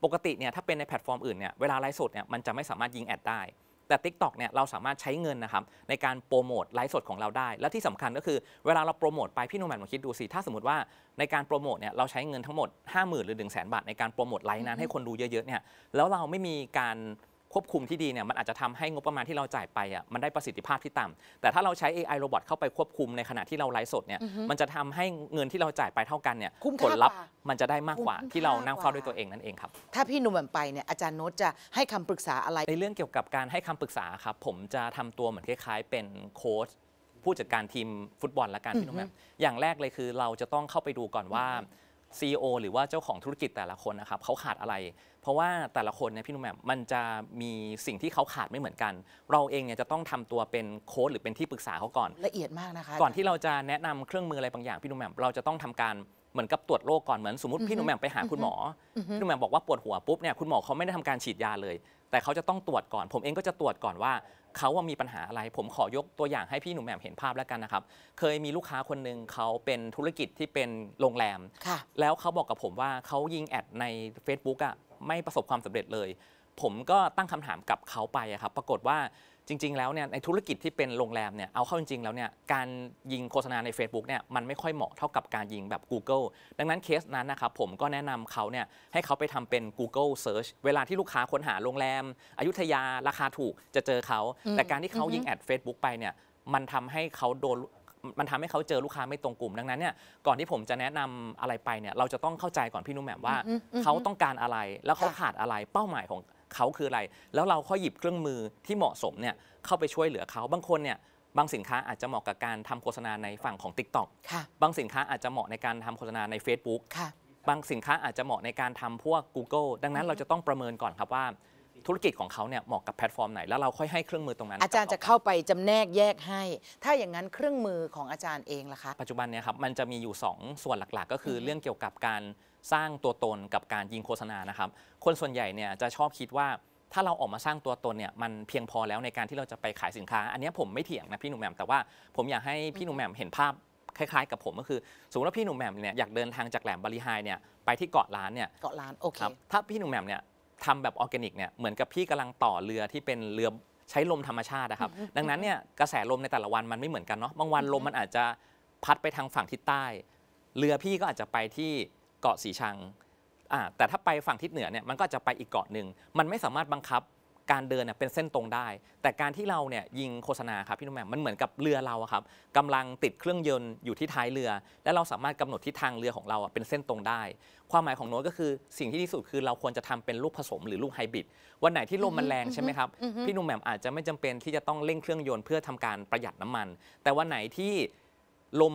ปกติเนี่ยถ้าเป็นในแพลตฟอร์มอื่นเนี่ยเวลาไลฟ์สดเนี่ยมันจะไม่สามารถยิงแอดได้ แต่ Tik t o กเนี่ยเราสามารถใช้เงินนะครับในการโปรโมทไลฟ์สดของเราได้ และที่สำคัญก็คือเวลาเราโปรโมทไปพี่นุ่มแมนลองคิดดูสิถ้าสมมติว่า ในการโปรโมทเนี่ยเราใช้เงินทั้งหมด5 0,000หรือ1 0 0 0 0แบาทในการโปรโมทไลฟ์นั้นให้คนดูเยอะๆเนี่ยแล้วเราไม่มีการควบคุมที่ดีเนี่ยมันอาจจะทำให้งบประมาณที่เราจ่ายไปอ่ะมันได้ประสิทธิภาพที่ต่ำแต่ถ้าเราใช้ AI โรบอทเข้าไปควบคุมในขณะที่เราไลฟ์สดเนี่ยมันจะทำให้เงินที่เราจ่ายไปเท่ากันเนี่ยผลลัพธ์มันจะได้มากกว่า ที่เรานั่งเฝ้าด้วยตัวเองนั่นเองครับถ้าพี่หนุ่มไปเนี่ยอาจารย์โน้ตจะให้คำปรึกษาอะไร ในเรื่องเกี่ยวกับการให้คำปรึกษาครับผมจะทำตัวเหมือนคล้ายๆ เป็นโค้ชผู้จัดการทีม ฟุตบอลละกันพี่นุ่มแบอย่างแรกเลยคือเราจะต้องเข้าไปดูก่อนว่า CEO หรือว่าเจ้าของธุรกิจแต่ละคนนะครับเขาขาดอะไรเพราะว่าแต่ละคนเนี่ยพี่นุ่มแหม่มมันจะมีสิ่งที่เขาขาดไม่เหมือนกัน เราเองเนี่ยจะต้องทำตัวเป็นโค้ดหรือเป็นที่ปรึกษาเขาก่อนละเอียดมากนะคะก่อนที่เราจะแนะนำเครื่องมืออะไรบางอย่างพี่หนุ่มแหม่มเราจะต้องทำการ เหมือนกับตรวจโรคก่อนเหมือนสมมติพี่หนุ่มแหม่มไปหาคุณหมอ พี่หนุ่มแหม่มบอกว่าปวดหัวปุ๊บเนี่ยคุณหมอเขาไม่ได้ทำการฉีดยาเลย แต่เขาจะต้องตรวจก่อน ผมเองก็จะตรวจก่อนว่า เขาว่ามีปัญหาอะไร ผมขอยกตัวอย่างให้พี่หนุ่มแหม่มเห็นภาพแล้วกันนะครับเคยมีลูกค้าคนหนึ่งเขาเป็นธุรกิจที่เป็นโรงแรมค่ะแล้วเขาบอกกับผมว่าเขายิงแอดใน Facebook อะไม่ประสบความสำเร็จเลย ผมก็ตั้งคำถามกับเขาไปครับ ปรากฏว่าจริง ๆ แล้วเนี่ยในธุรกิจที่เป็นโรงแรมเนี่ยเอาเข้าจริงๆ แล้วเนี่ยการยิงโฆษณาใน Facebook เนี่ยมันไม่ค่อยเหมาะเท่ากับการยิงแบบ Google ดังนั้นเคสนั้นนะครับ ผมก็แนะนำเขาเนี่ยให้เขาไปทำเป็น Google Search เวลาที่ลูกค้าค้นหาโรงแรม อยุธยาราคาถูกจะเจอเขา แต่การที่เขายิงแอด Facebook ไปเนี่ยมันทำให้เขาโดนมันทำให้เขาเจอลูกค้าไม่ตรงกลุ่มดังนั้นเนี่ยก่อนที่ผมจะแนะนำอะไรไปเนี่ยเราจะต้องเข้าใจก่อนพี่นุ่มแหม่มว่า เขาต้องการอะไรแล้วเขาขาดอะไรเป้าหมายของเขาคืออะไร แล้วเราค่อยหยิบเครื่องมือที่เหมาะสมเนี่ยเข้าไปช่วยเหลือเขาบางคนเนี่ยบางสินค้าอาจจะเหมาะกับการทำโฆษณาในฝั่งของ Tik t o อกค่ะบางสินค้าอาจจะเหมาะในการทำโฆษณาใน Facebook ค่ะ บางสินค้าอาจจะเหมาะในการทำพวก Google ดังนั้นเราจะต้องประเมินก่อนครับว่าธุรกิจของเขาเนี่ยเหมาะกับแพลตฟอร์มไหนแล้วเราค่อยให้เครื่องมือตรงนั้นอาจารย์จะเข้าไปจำแนกแยกให้ถ้าอย่างนั้นเครื่องมือของอาจารย์เองล่ะคะ ปัจจุบันเนี่ยครับมันจะมีอยู่ 2 ส่วนหลักๆ ก็คือเรื่องเกี่ยวกับการสร้างตัวตนกับการยิงโฆษณานะครับคนส่วนใหญ่เนี่ยจะชอบคิดว่าถ้าเราออกมาสร้างตัวตนเนี่ยมันเพียงพอแล้วในการที่เราจะไปขายสินค้าอันนี้ผมไม่เถียงนะพี่หนุ่มแหม่มแต่ว่าผมอยากให้พี่หนุ่มแหม่มเห็นภาพคล้ายๆ กับผมก็คือสมมติว่าพี่หนุ่มแหม่มเนี่ยอยากเดินทางจากแหลมบาลีไฮเนี่ยไปที่เกาะล้านเนี่ยเกาะล้านโอเคถ้าพี่หนุ่มแหม่มเนี่ยทำแบบออร์แกนิกเนี่ยเหมือนกับพี่กำลังต่อเรือที่เป็นเรือใช้ลมธรรมชาตินะครับดังนั้นเนี่ยกระแสลมในแต่ละวันมันไม่เหมือนกันเนาะบางวันลมมันอาจจะพัดไปทางฝั่งทิศใต้ เรือพี่ก็อาจจะไปที่เกาะสีชังแต่ถ้าไปฝั่งทิศเหนือเนี่ยมันก็จะไปอีกเกาะหนึ่งมันไม่สามารถบังคับการเดินเนี่ยเป็นเส้นตรงได้ แต่การที่เราเนี่ยยิงโฆษณาครับพี่นุ่มแหม่มมันเหมือนกับเรือเราครับกำลังติดเครื่องยนต์อยู่ที่ท้ายเรือและเราสามารถกำหนดทิศทางเรือของเราเป็นเส้นตรงได้ ความหมายของโน้ตก็คือสิ่งที่ดีสุดคือเราควรจะทำเป็นลูกผสม หรือลูกไฮบริดวันไหนที่ลมมันแรงใช่ไหมครับพี่นุ่มแหม่มอาจจะไม่จำเป็นที่จะต้องเร่งเครื่องยนต์เพื่อทำการประหยัดน้ำมัน แต่วันไหนที่ลม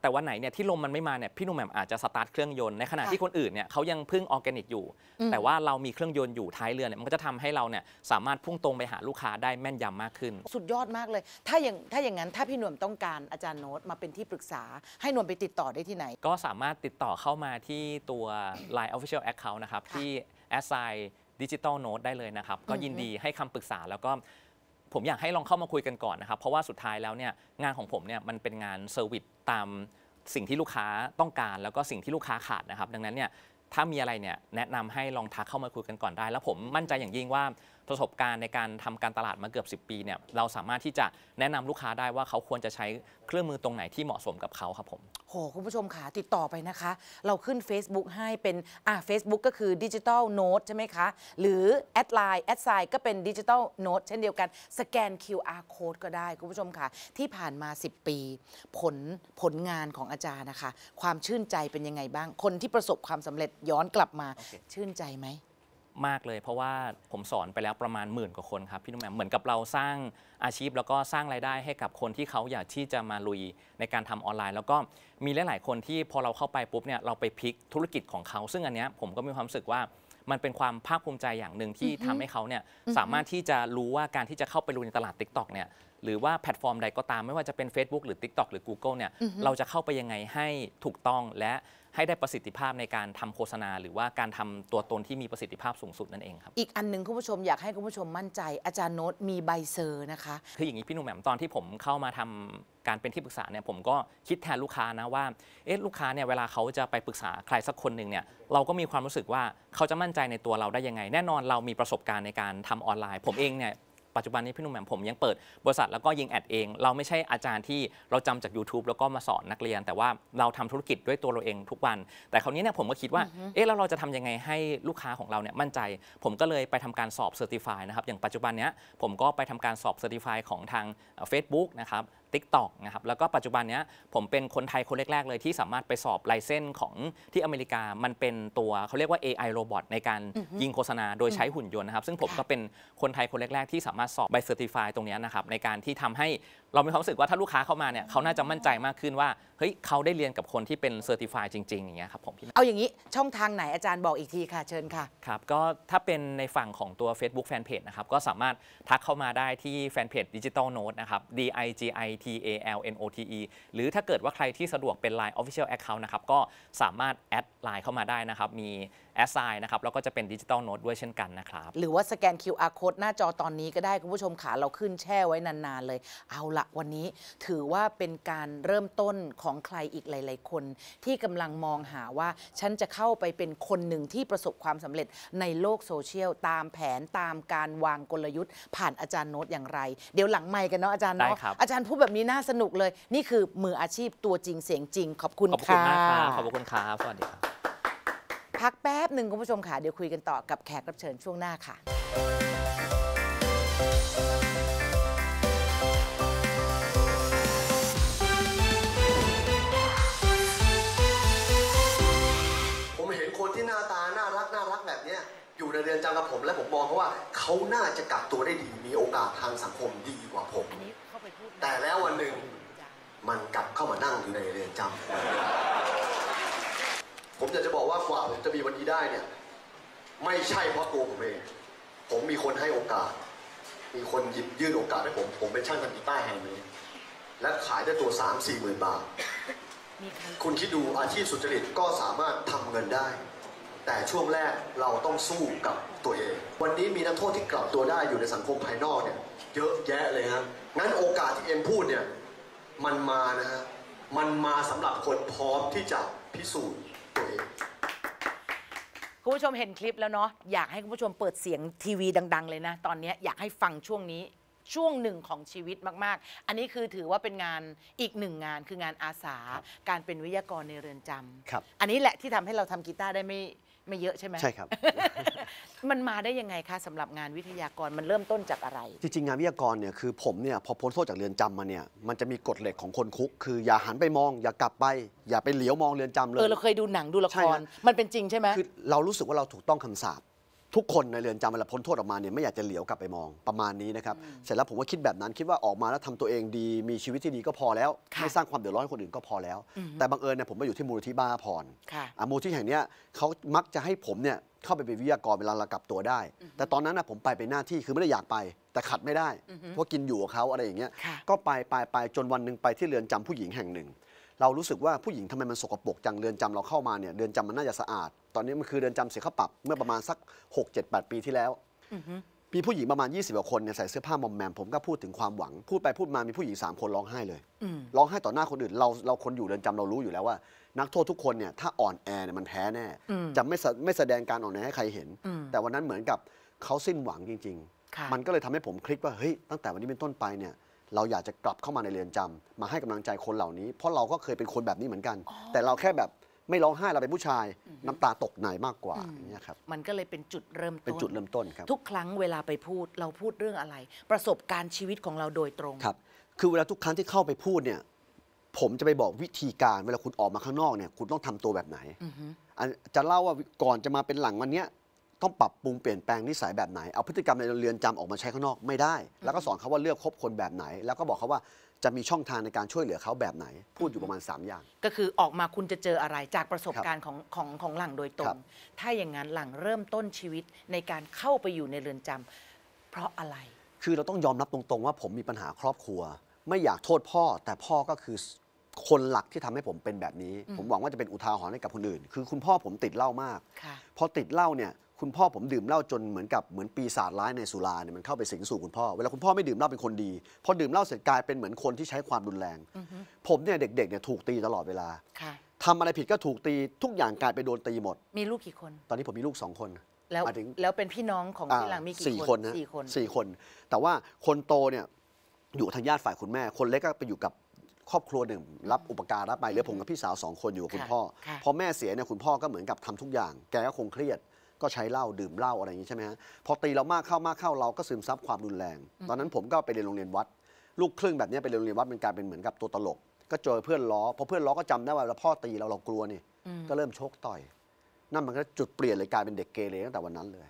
แต่วันไหนเนี่ยที่ลมมันไม่มาเนี่ยพี่นุ่มแหม่มอาจจะสตาร์ทเครื่องยนต์ในขณะที่คนอื่นเนี่ยเขายังพึ่งออร์แกนิกอยู่ แต่ว่าเรามีเครื่องยนต์อยู่ท้ายเรือเนี่ยมันก็จะทำให้เราเนี่ยสามารถพุ่งตรงไปหาลูกค้าได้แม่นยำมากขึ้น สุดยอดมากเลย ถ้าอย่างถ้าอย่างนั้นถ้าพี่นนวมต้องการอาจารย์โน้ตมาเป็นที่ปรึกษา ให้นนวมไปติดต่อได้ที่ไหน ก็สามารถติดต่อเข้ามาที่ตัว Line Official Account นะครับที่ assign digital note ได้เลยนะครับก็ยินดีให้คำปรึกษาแล้วก็ผมอยากให้ลองเข้ามาคุยกันก่อนนะครับ เพราะว่าสุดท้ายแล้วเนี่ยงานของผมเนี่ยมันเป็นงานเซอร์วิสตามสิ่งที่ลูกค้าต้องการ แล้วก็สิ่งที่ลูกค้าขาดนะครับดังนั้นเนี่ยถ้ามีอะไรเนี่ยแนะนำให้ลองทักเข้ามาคุยกันก่อนได้ แล้วผมมั่นใจอย่างยิ่งว่าประสบการณ์ในการทำการตลาดมาเกือบ 10 ปีเนี่ยเราสามารถที่จะแนะนำลูกค้าได้ว่าเขาควรจะใช้เครื่องมือตรงไหนที่เหมาะสมกับเขาครับผมโหคุณผู้ชมขาติดต่อไปนะคะ เราขึ้น Facebook ให้เป็น อ่าเฟซบุ๊กก็คือดิจิ t a l Note ใช่ไหมคะ หรือแอดไลน์แอดไซน์ก็เป็นดิจิ t a l Note เช่นเดียวกันสแกน QR Code ก็ได้คุณผู้ชมค่ะ ที่ผ่านมา 10 ปีผลผลงานของอาจารย์นะคะ ความชื่นใจเป็นยังไงบ้างคนที่ประสบความสำเร็จย้อนกลับมา okay. ชื่นใจไหมมากเลย เพราะว่าผมสอนไปแล้วประมาณหมื่นกว่าคนครับพี่นุ่มแหมเหมือนกับเราสร้างอาชีพแล้วก็สร้างรายได้ให้กับคนที่เขาอยากที่จะมาลุยในการทำออนไลน์ แล้วก็มีหลายๆคนที่พอเราเข้าไปปุ๊บเนี่ยเราไปพลิกธุรกิจของเขาซึ่งอันเนี้ยผมก็มีความรู้สึกว่ามันเป็นความภาคภูมิใจอย่างหนึ่งที่ทำให้เขาเนี่ยสามารถที่จะรู้ว่าการที่จะเข้าไปลุยในตลาด Tik t o อกเนี่ยหรือว่าแพลตฟอร์มใดก็ตามไม่ว่าจะเป็น Facebook หรือ TikTok หรือ Google เนี่ยเราจะเข้าไปยังไงให้ถูกต้องและให้ได้ประสิทธิภาพในการทำโฆษณา หรือว่าการทำตัวตนที่มีประสิทธิภาพสูงสุดนั่นเองครับ อีกอันหนึ่งคุณผู้ชมอยากให้คุณผู้ชมมั่นใจอาจารย์โน้ตมีใบเซอร์นะคะคืออย่างนี้พี่หนุ่มแหม่มตอนที่ผมเข้ามาทำการเป็นที่ปรึกษาเนี่ยผมก็คิดแทนลูกค้านะ ว่าเอ๊ะลูกค้าเนี่ย เวลาเขาจะไปปรึกษาใครสักคนหนึ่งเนี่ยเราก็มีความรู้สึกว่าเขาจะมั่นใจในตัวเราได้ยังไง แน่นอนเรามีประสบการณ์ในการทำออนไลน์ ผมเองเนี่ยปัจจุบันนี้พี่นุ่มแหม่มผมยังเปิดบริษัทแล้วก็ยิงแอดเองเราไม่ใช่อาจารย์ที่เราจำจาก YouTube แล้วก็มาสอนนักเรียน แต่ว่าเราทำธุรกิจด้วยตัวเราเองทุกวัน แต่คราวนี้เนี่ยผมก็คิดว่า เอ๊ะแล้วเราจะทำยังไงให้ลูกค้าของเราเนี่ยมั่นใจ ผมก็เลยไปทำการสอบเซอร์ติฟายนะครับอย่างปัจจุบันเนี้ยผมก็ไปทำการสอบเซอร์ติฟายของทาง Facebook นะครับ TikTok นะครับแล้วก็ปัจจุบันนี้ผมเป็นคนไทยคนแรกๆเลยที่สามารถไปสอบไลเซนส์ของที่อเมริกามันเป็นตัวเขาเรียกว่า AI โรบอทในการยิงโฆษณาโดยใช้หุ่นยนต์นะครับ ซึ่งผมก็เป็นคนไทยคนแรกๆที่สามารถสอบใบเซอร์ติฟายตรงนี้นะครับในการที่ทำให้เรามีความรู้สึกว่าถ้าลูกค้าเข้ามาเนี่ย เขาน่าจะมั่นใจมากขึ้นว่า เฮ้ย เขาได้เรียนกับคนที่เป็นเซอร์ติฟายจริง ๆ อย่างเงี้ยครับผมพี่เอาอย่างนี้ช่องทางไหนอาจารย์บอกอีกทีค่ะเชิญค่ะ ครับก็ถ้าเป็นในฝั่งของตัว Facebook Fanpage นะครับ ก็สามารถทักเข้ามาได้ที่แฟนเพจ Digital Note นะครับ D I G I T A L N O T E หรือถ้าเกิดว่าใครที่สะดวกเป็น Line Official Account นะครับก็สามารถแอดไลน์เข้ามาได้นะครับมีแอสไซน์นะครับแล้วก็จะเป็นดิจิตอลโน้ตด้วยเช่นกันนะครับหรือว่าสแกน QR code หน้าจอตอนนี้ก็ได้คุณผู้ชมขาเราขึ้นแช่ไว้นานๆเลยเอาละวันนี้ถือว่าเป็นการเริ่มต้นของใครอีกหลาย ๆ คน ที่กำลังมองหาว่าฉันจะเข้าไปเป็นคนหนึ่งที่ประสบความสำเร็จในโลกโซเชียล ตามแผนตามการวางกลยุทธ์ผ่านอาจารย์โน้ตอย่างไร เดี๋ยวหลังไมค์กันเนาะอาจารย์เนาะอาจารย์พูดแบบนี้น่าสนุกเลย นี่คือมืออาชีพตัวจริงเสียงจริง ขอบคุณขอบคุณมากครับขอบคุณครับสวัสดีครับพักแป๊บหนึ่งคุณผู้ชมค่ะเดี๋ยวคุยกันต่อกับแขกรับเชิญช่วงหน้าค่ะในเรือนจำกับผมและผมมองเขาว่าเขาน่าจะกลับตัวได้ดี มีโอกาสทางสังคมดีกว่าผม แต่แล้ววันหนึ่งมันกลับเข้ามานั่งอยู่ในเรือนจำผมอยากจะบอกว่ากว่าผมจะมีวันนี้ได้เนี่ย ไม่ใช่เพราะตัวผมเองผมมีคนให้โอกาส มีคนหยิบยื่นโอกาสให้ผม ผมเป็นช่างทำกีตาร์แห่งนี้และขายได้ตัวสามสี่หมื่นบาทคุณคิดดูอาชีพสุจริตก็สามารถทำเงินได้แต่ช่วงแรกเราต้องสู้กับตัวเอง วันนี้มีนักโทษที่กลับตัวได้อยู่ในสังคมภายนอก เนี่ยเยอะแยะเลยครับงั้นโอกาสที่เอ็มพูดเนี่ยมันมานะฮะ มันมาสำหรับคนพร้อมที่จะพิสูจน์ตัวเองคุณผู้ชมเห็นคลิปแล้วเนาะ อยากให้คุณผู้ชมเปิดเสียงทีวีดัง ๆ เลยนะ ตอนนี้อยากให้ฟังช่วงนี้ช่วงหนึ่งของชีวิตมาก ๆ อันนี้คือถือว่าเป็นงานอีกหนึ่งงานคืองานอาสาการเป็นวิทยากรในเรือนจำอันนี้แหละที่ทำให้เราทำกีตาร์ได้ไม่ไม่เยอะใช่ไหมใช่ครับมันมาได้ยังไงคะสำหรับงานวิทยากรมันเริ่มต้นจากอะไร จริงๆงาน วิทยากรเนี่ยคือผมเนี่ยพอพ้นโทษจากเรือนจำมาเนี่ยมันจะมีกฎเหล็กของคนคุก คืออย่าหันไปมอง อย่ากลับไป อย่าไปเหลียว มองเรือนจำเลยเออเราเคยดูหนัง ดูละคร มันเป็นจริงใช่ไหมคือเรารู้สึกว่าเราถูกต้องคำสาปทุกคนในเรือนจำเวลาพ้นโทษออกมาเนี่ยไม่อยากจะเหลียวกลับไปมองประมาณนี้นะครับเสร็จแล้วผมก็คิดแบบนั้นคิดว่าออกมาแล้วทำตัวเองดี มีชีวิตที่ดีก็พอแล้ว ไม่สร้างความเดือดร้อนให้คนอื่นก็พอแล้ว แต่บังเอิญเนี่ยผมมาอยู่ที่มูลที่บ้าพรมูลที่แห่งเนี้ยเขามักจะให้ผมเนี่ยเข้าไปเป็นวิทยากรเวลาเรากลับตัวได้ แต่ตอนนั้นนะผมไปเป็นหน้าที่คือไม่ได้อยากไปแต่ขัดไม่ได้เพราะกินอยู่กับเขาอะไรอย่างเงี้ยก็ไปไปไปจนวันหนึ่งไปที่เรือนจำผู้หญิงแห่งหนึ่งเรารู้สึกว่าผู้หญิงทำไมมันสกปรกจังเรือนจำเราเข้ามาเนี่ยเรือนจำมันน่าจะสะอาดตอนนี้มันคือเรือนจำเสียค่าปรับเมื่อประมาณสัก6 7 8 ปีที่แล้วมีผู้หญิงประมาณ20กว่าคนเนี่ยใส่เสื้อผ้ามอมแมมผมก็พูดถึงความหวังพูดไปพูดมามีผู้หญิง3คนร้องไห้เลยร้องไห้ต่อหน้าคนอื่นเราเราคนอยู่เรือนจำเรารู้อยู่แล้วว่า นักโทษทุกคนเนี่ยถ้าอ่อนแอเนี่ยมันแพ้แน่จะไม่แสไม่แสดงการอ่อนแอให้ใครเห็น แต่วันนั้นเหมือนกับเขาสิ้นหวังจริง ๆ มันก็เลยทำให้ผมคลิกว่าเฮ้ยตั้งแต่วันนี้เป็นต้นไปเนี่ยเราอยากจะกลับเข้ามาในเรือนจำ มาให้กำลังใจคนเหล่านี้ เพราะเราก็เคยเป็นคนแบบนี้เหมือนกัน แต่เราแค่แบบไม่ร้องไห้เราเป็นผู้ชาย น้ำตาตกไหนมากกว่าเนี่ยครับมันก็เลยเป็นจุดเริ่มต้นเป็นจุดเริ่มต้นครับ ทุกครั้งเวลาไปพูดเราพูดเรื่องอะไร ประสบการณ์ชีวิตของเราโดยตรงครับคือเวลาทุกครั้งที่เข้าไปพูดเนี่ยผมจะไปบอกวิธีการเวลาคุณออกมาข้างนอกเนี่ยคุณต้องทำตัวแบบไหนจะเล่าว่าก่อนจะมาเป็นหลังวันเนี้ยต้องปรับปรุงเปลี่ยนแปลงนิสัยแบบไหน เอาพฤติกรรมในเรือนจำออกมาใช้ข้างนอกไม่ได้ แล้วก็สอนเขาว่าเลือกคบคนแบบไหน แล้วก็บอกเขาว่าจะมีช่องทางในการช่วยเหลือเขาแบบไหน พูดอยู่ประมาณ 3 อย่าง ก็คือออกมาคุณจะเจออะไรจากประสบการณ์ของของของหลังโดยตรง ถ้าอย่างนั้นหลังเริ่มต้นชีวิตในการเข้าไปอยู่ในเรือนจำ เพราะอะไร คือเราต้องยอมรับตรงๆว่าผมมีปัญหาครอบครัว ไม่อยากโทษพ่อแต่พ่อก็คือคนหลักที่ทำให้ผมเป็นแบบนี้ ผมหวังว่าจะเป็นอุทาหรณ์ให้กับคนอื่น คือคุณพ่อผมติดเหล้ามาก พอติดเหล้าเนี่ยคุณพ่อผมดื่มเหล้าจนเหมือนกับเหมือนปีศาจร้ายในสุราเนี่ยมันเข้าไปสิงสู่คุณพ่อ เวลาคุณพ่อไม่ดื่มเหล้าเป็นคนดี พอดื่มเหล้าเสร็จกลายเป็นเหมือนคนที่ใช้ความรุนแรง ผมเนี่ยเด็กๆเนี่ยถูกตีตลอดเวลาทำอะไรผิดก็ถูกตีทุกอย่างกลายไปโดนตีหมด มีลูกกี่คน ตอนนี้ผมมีลูกสองคน แล้วแล้วเป็นพี่น้องของที่หลังมีกี่คนสี่คนสี่คน แต่ว่าคนโตเนี่ยอยู่ทางญาติฝ่ายคุณแม่ คนเล็กก็ไปอยู่กับครอบครัวหนึ่ง รับอุปการะไป เหลือผมกับพี่สาวสองคนอยู่กับคุณพ่อ พอแม่เสียเนี่ยคุณพ่อก็เหมือนกับทำทุกอย่าง แกก็คงเครียดก็ใช้เหล้าดื่มเหล้าอะไรอย่างนี้ใช่ไหมฮะ พอตีเรามากเข้ามากเข้าเราก็ซึมซับความรุนแรง ตอนนั้นผมก็ไปเรียนโรงเรียนวัด ลูกครึ่งแบบนี้ไปเรียนโรงเรียนวัด มันกลายเป็นเหมือนกับตัวตลก ก็เจอเพื่อนล้อพอเพื่อนล้อก็จำได้ว่าเราพ่อตีเราเรากลัวนี่ ก็เริ่มชกต่อยนั่นมันก็จุดเปลี่ยนเลยกลายเป็นเด็กเกเรตั้งแต่วันนั้นเลย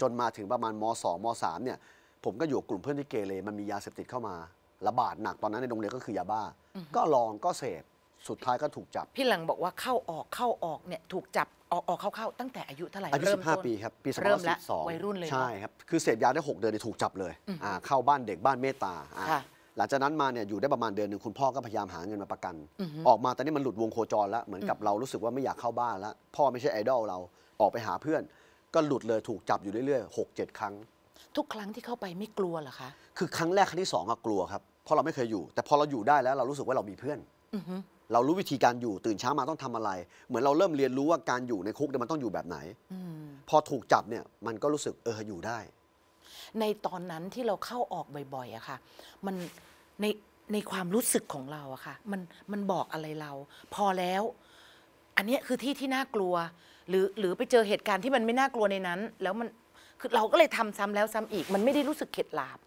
จนมาถึงประมาณม2ม3เนี่ยผมก็อยู่กลุ่มเพื่อนที่เกเรมันมียาเสพติดเข้ามา ระบาดหนักตอนนั้นในโรงเรียนก็คือยาบ้า ก็ลองก็เสพสุดท้ายก็ถูกจับ พี่หลังบอกว่าเข้าออกเข้าออกเนี่ยถูกจับออกออกเข้าเข้าตั้งแต่อายุเท่าไหร่อายุเริ่มต้นปีครับปีสรงพมลสองวัยรุ่นเลยอใช่ครับคือเสพยาได้ 6 เดือนเยถูกจับเลยอ่าเข้าบ้านเด็กบ้านเมตตาอ่าหลังจากนั้นมาเนี่ยอยู่ได้ประมาณเดือนหนึ่งคุณพ่อก็พยายามหาเงินมาประกัน ออกมาตอนนี้มันหลุดวงโคจรแล้ว เหมือนกับเรารู้สึกว่าไม่อยากเข้าบ้านแล้ว พ่อไม่ใช่ไอดอลเราออกไปหาเพื่อน ก็หลุดเลยถูกจับอยู่เรื่อยๆหกเจ็ดครั้ง ทุกครั้งที่เข้าไปไม่กลัวเหรอคะคือครั้งแรกครั้งที่สองอะกลัวครับเพราะเราไม่เคยอยู่ แต่พอเราอยู่ได้แล้วเรารู้สึกว่าเรามีเพื่อน อเรารู้วิธีการอยู่ตื่นเช้ามาต้องทำอะไร เหมือนเราเริ่มเรียนรู้ว่าการอยู่ในคุกเนี่ยมันต้องอยู่แบบไหนอพอถูกจับเนี่ยมันก็รู้สึกเอออยู่ได้ ในตอนนั้นที่เราเข้าออกบ่อยๆอะค่ะมันในในความรู้สึกของเราอะค่ะมันมันบอกอะไรเรา พอแล้ว อันนี้คือที่ที่น่ากลัว หรือหรือไปเจอเหตุการณ์ที่มันไม่น่ากลัวในนั้น แล้วมันคือเราก็เลยทำซ้ำแล้วซ้ำอีก มันไม่ได้รู้สึกเข็ดหลาบ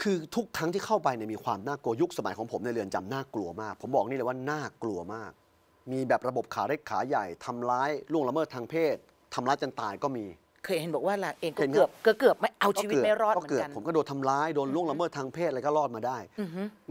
คือทุกครั้งที่เข้าไปเนี่ยมีความน่ากลัวยุคสมัยของผมในเรือนจำน่ากลัวมากผมบอกนี่เลยว่าน่ากลัวมาก มีแบบระบบขาเล็กขาใหญ่ทำร้ายล่วงละเมิดทางเพศ ทำร้ายจนตายก็มี เคยเห็นบอกว่าหลานเองก็เกือบเกือบไม่เอาชีวิตไม่รอดเหมือนกันผมก็โดนทำร้ายโดนล่วงละเมิดทางเพศอะไรก็รอดมาได้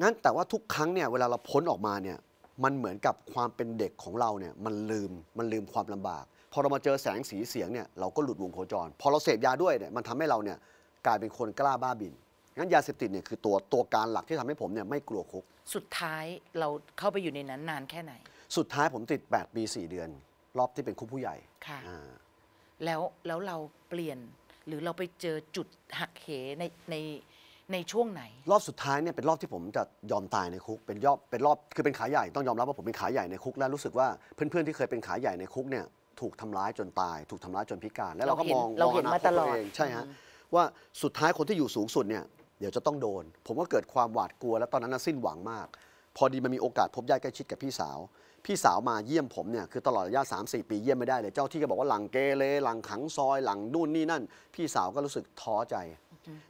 งั้นแต่ว่าทุกครั้งเนี่ยเวลาเราพ้นออกมาเนี่ยมันเหมือนกับความเป็นเด็กของเราเนี่ยมันลืมมันลืมความลำบากพอเรามาเจอแสงสีเสียงเนี่ยเราก็หลุดวงโคจร พอเราเสพยาด้วยเนี่ยมันทำให้เราเนี่ยกลายเป็นคนกล้าบ้าบินงั้นยาเสพติดเนี่ยคือตัวตัวการหลักที่ทำให้ผมเนี่ยไม่กลัวคุก สุดท้ายเราเข้าไปอยู่ในนั้นนานแค่ไหน สุดท้ายผมติด8ปี 4 เดือนรอบที่เป็นคุกผู้ใหญ่ ค่ะแล้วแล้วเราเปลี่ยนหรือเราไปเจอจุดหักเหในในในช่วงไหน รอบสุดท้ายเนี่ยเป็นรอบที่ผมจะยอมตายในคุกเป็นยอบเป็นรอบคือเป็นขาใหญ่ต้องยอมรับว่าผมเป็นขาใหญ่ในคุก และรู้สึกว่าเพื่อนๆที่เคยเป็นขาใหญ่ในคุกเนี่ยถูกทำร้ายจนตาย ถูกทำร้ายจนพิการ แล้วเราก็มองเราเห็นมาตลอดใช่ฮะว่าสุดท้ายคนที่อยู่สูงสุดเนี่ยเดี๋ยวจะต้องโดน ผมก็เกิดความหวาดกลัวแล้วตอนนั้นสิ้นหวังมาก พอดีมันมีโอกาสพบญาติใกล้ชิดกับพี่สาว พี่สาวมาเยี่ยมผมเนี่ยคือตลอดระยะสามสี่ปีเยี่ยมไม่ได้เลย เจ้าที่ก็บอกว่าหลังเกเรหลังขังซอยหลังนู่นนี่นั่น พี่สาวก็รู้สึกท้อใจ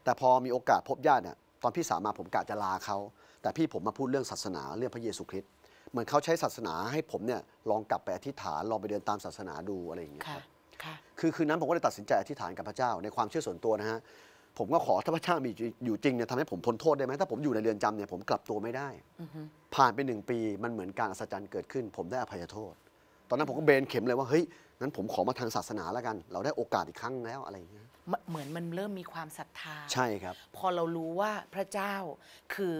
แต่พอมีโอกาสพบญาติเนี่ยตอนพี่สาวมาผมกะจะลาเขาแต่พี่ผมมาพูดเรื่องศาสนาเรื่องพระเยซูคริสต์เหมือนเขาใช้ศาสนาให้ผมเนี่ยลองกลับไปอธิษฐานลองไปเดินตามศาสนาดูอะไรอย่างเงี้ยครับคือคืนนั้นผมก็เลยตัดสินใจอธิษฐานกับพระเจ้าในความเชื่อส่วนตัวนะฮะผมก็ขอถ้าพระเจ้ามีอยู่จริงเนี่ยทำให้ผมพ้นโทษได้ไหมถ้าผมอยู่ในเรือนจำเนี่ย ผมกลับตัวไม่ได้ผ่านไปหนึ่งปี มันเหมือนการอัศจรรย์เกิดขึ้น ผมได้อภัยโทษ ตอนนั้นผมก็เบนเข็มเลยว่าเฮ้ยนั้นผมขอมาทางศาสนาแล้วกัน เราได้โอกาสอีกครั้งแล้วอะไรอย่างเงี้ยเหมือนมันเริ่มมีความศรัทธา ใช่ครับ พอเรารู้ว่าพระเจ้าคือ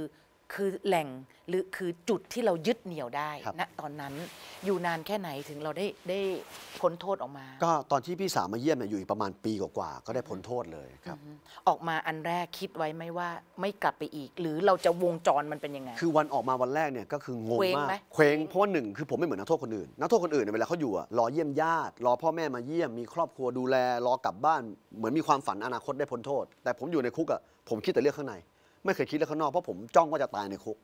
คือแหล่งหรือคือจุดที่เรายึดเหนี่ยวได้ณนะตอนนั้นอยู่นานแค่ไหนถึงเราได้ได้พ้นโทษออกมา ก็ตอนที่พี่สาวมาเยี่ยมอยู่อีกประมาณปีกว่าก็ได้พ้นโทษเลยครับ ออกมาอันแรกคิดไว้ไหมว่าไม่กลับไปอีก หรือเราจะวงจรมันเป็นยังไง คือวันออกมาวันแรกเนี่ยก็คืองงมากเคว้ง เพราะหนึ่งคือผมไม่เหมือนนักโทษคนอื่นนักโทษคนอื่นเวลาเขาอยู่รอเยี่ยมญาติรอพ่อแม่มาเยี่ยมมีครอบครัวดูแลรอกลับบ้านเหมือนมีความฝันอนาคตได้พ้นโทษ แต่ผมอยู่ในคุกอะผมคิดแต่เรื่องข้างในไม่เคยคิดเลย่ข้างนอก เพราะผมจ้องว่าจะตายในคุก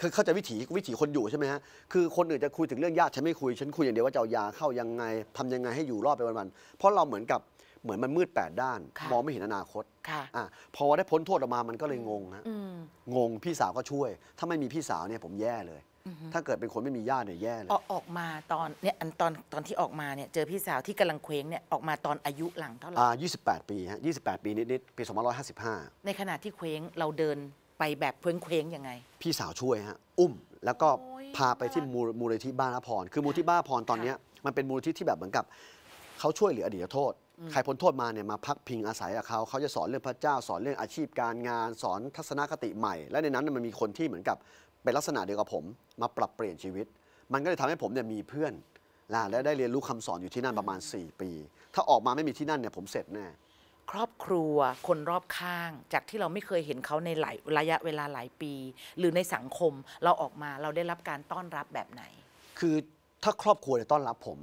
คือเข้าใจวิถีวิถีคนอยู่ใช่ไหมฮะคือคนอื่นจะคุยถึงเรื่องยากฉันไม่คุยฉันคุยอย่างเดียวว่าจะเอายาเข้ายังไง ทำยังไงให้อยู่รอดไปวันๆเพราะเราเหมือนกับเหมือนมันมืดแปดด้านมองไม่เห็นอนาคต อ่ะพอได้พ้นโทษออกมามันก็เลยงงฮะงงพี่สาวก็ช่วย ถ้าไม่มีพี่สาวเนี่ย ผมแย่เลยถ้าเกิดเป็นคนไม่มีญาติเนี่ยแย่เลย ออกมาตอนเนี่ยอันตอนตอนที่ออกมาเนี่ยเจอพี่สาวที่กำลังเคว้งเนี่ยออกมาตอนอายุหลังเท่าไหร่อ่าบแปดปีฮะยี่สิบแปดปีนิดๆปีสสาร้้อยหิบห้าในขณะที่เคว้ง เราเดินไปแบบเคว้งเคว้งยังไง พี่สาวช่วยฮะ อุ้มแล้วก็พาไปที่มูลนิธิบ้านอพร คือมูลที่บ้านอพรตอนเนี้ยมันเป็นมูลที่ที่แบบเหมือนกับเขาช่วยเหลืออดีตโทษใครพ้นโทษมาเนี่ยมาพักพิงอาศัยกับเขาเขาจะสอนเรื่องพระเจ้าสอนเรื่องอาชีพการงานสอนทัศนคติใหม่ และในนั้นมันมีคนที่เหมือนกับเป็นลักษณะเดียวกับผมมาปรับเปลี่ยนชีวิต มันก็เลยทำให้ผมเนี่ยมีเพื่อนนะและได้เรียนรู้คำสอนอยู่ที่นั่นประมาณ 4 ปี ถ้าออกมาไม่มีที่นั่นเนี่ยผมเสร็จแน่ครอบครัวคนรอบข้างจากที่เราไม่เคยเห็นเขาในหลายระยะเวลาหลายปี หรือในสังคมเราออกมาเราได้รับการต้อนรับแบบไหน คือถ้าครอบครัวเนี่ยต้อนรับผม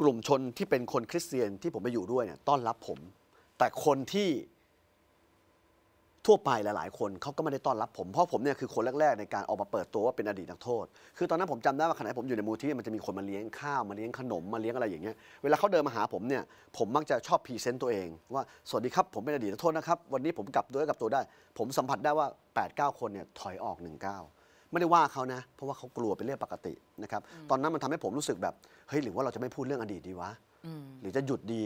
กลุ่มชนที่เป็นคนคริสเตียนที่ผมไปอยู่ด้วยเนี่ยต้อนรับผม แต่คนที่ทั่วไปหลายๆคนเขาก็ไม่ได้ต้อนรับผมเพราะผมเนี่ยคือคนแรกๆในการออกมาเปิดตัวว่าเป็นอดีตนักโทษคือตอนนั้นผมจำได้ว่าขณะผมอยู่ในมูที่มันจะมีคนมาเลี้ยงข้าวมาเลี้ยงขนมมาเลี้ยงอะไรอย่างเงี้ยเวลาเขาเดินมาหาผมเนี่ยผมมักจะชอบพรีเซนต์ตัวเองว่าสวัสดีครับผมเป็นอดีตนักโทษนะครับวันนี้ผมกลับด้วยกับตัวได้ ผมสัมผัสได้ว่า8-9คนเนี่ยถอยออก19ไม่ได้ว่าเขานะเพราะว่าเขากลัวเป็นเรื่องปกตินะครับตอนนั้นมันทำให้ผมรู้สึกแบบเฮ้ยหรือว่าเราจะไม่พูดเรื่องอดีตดีวะหรือจะหยุดดี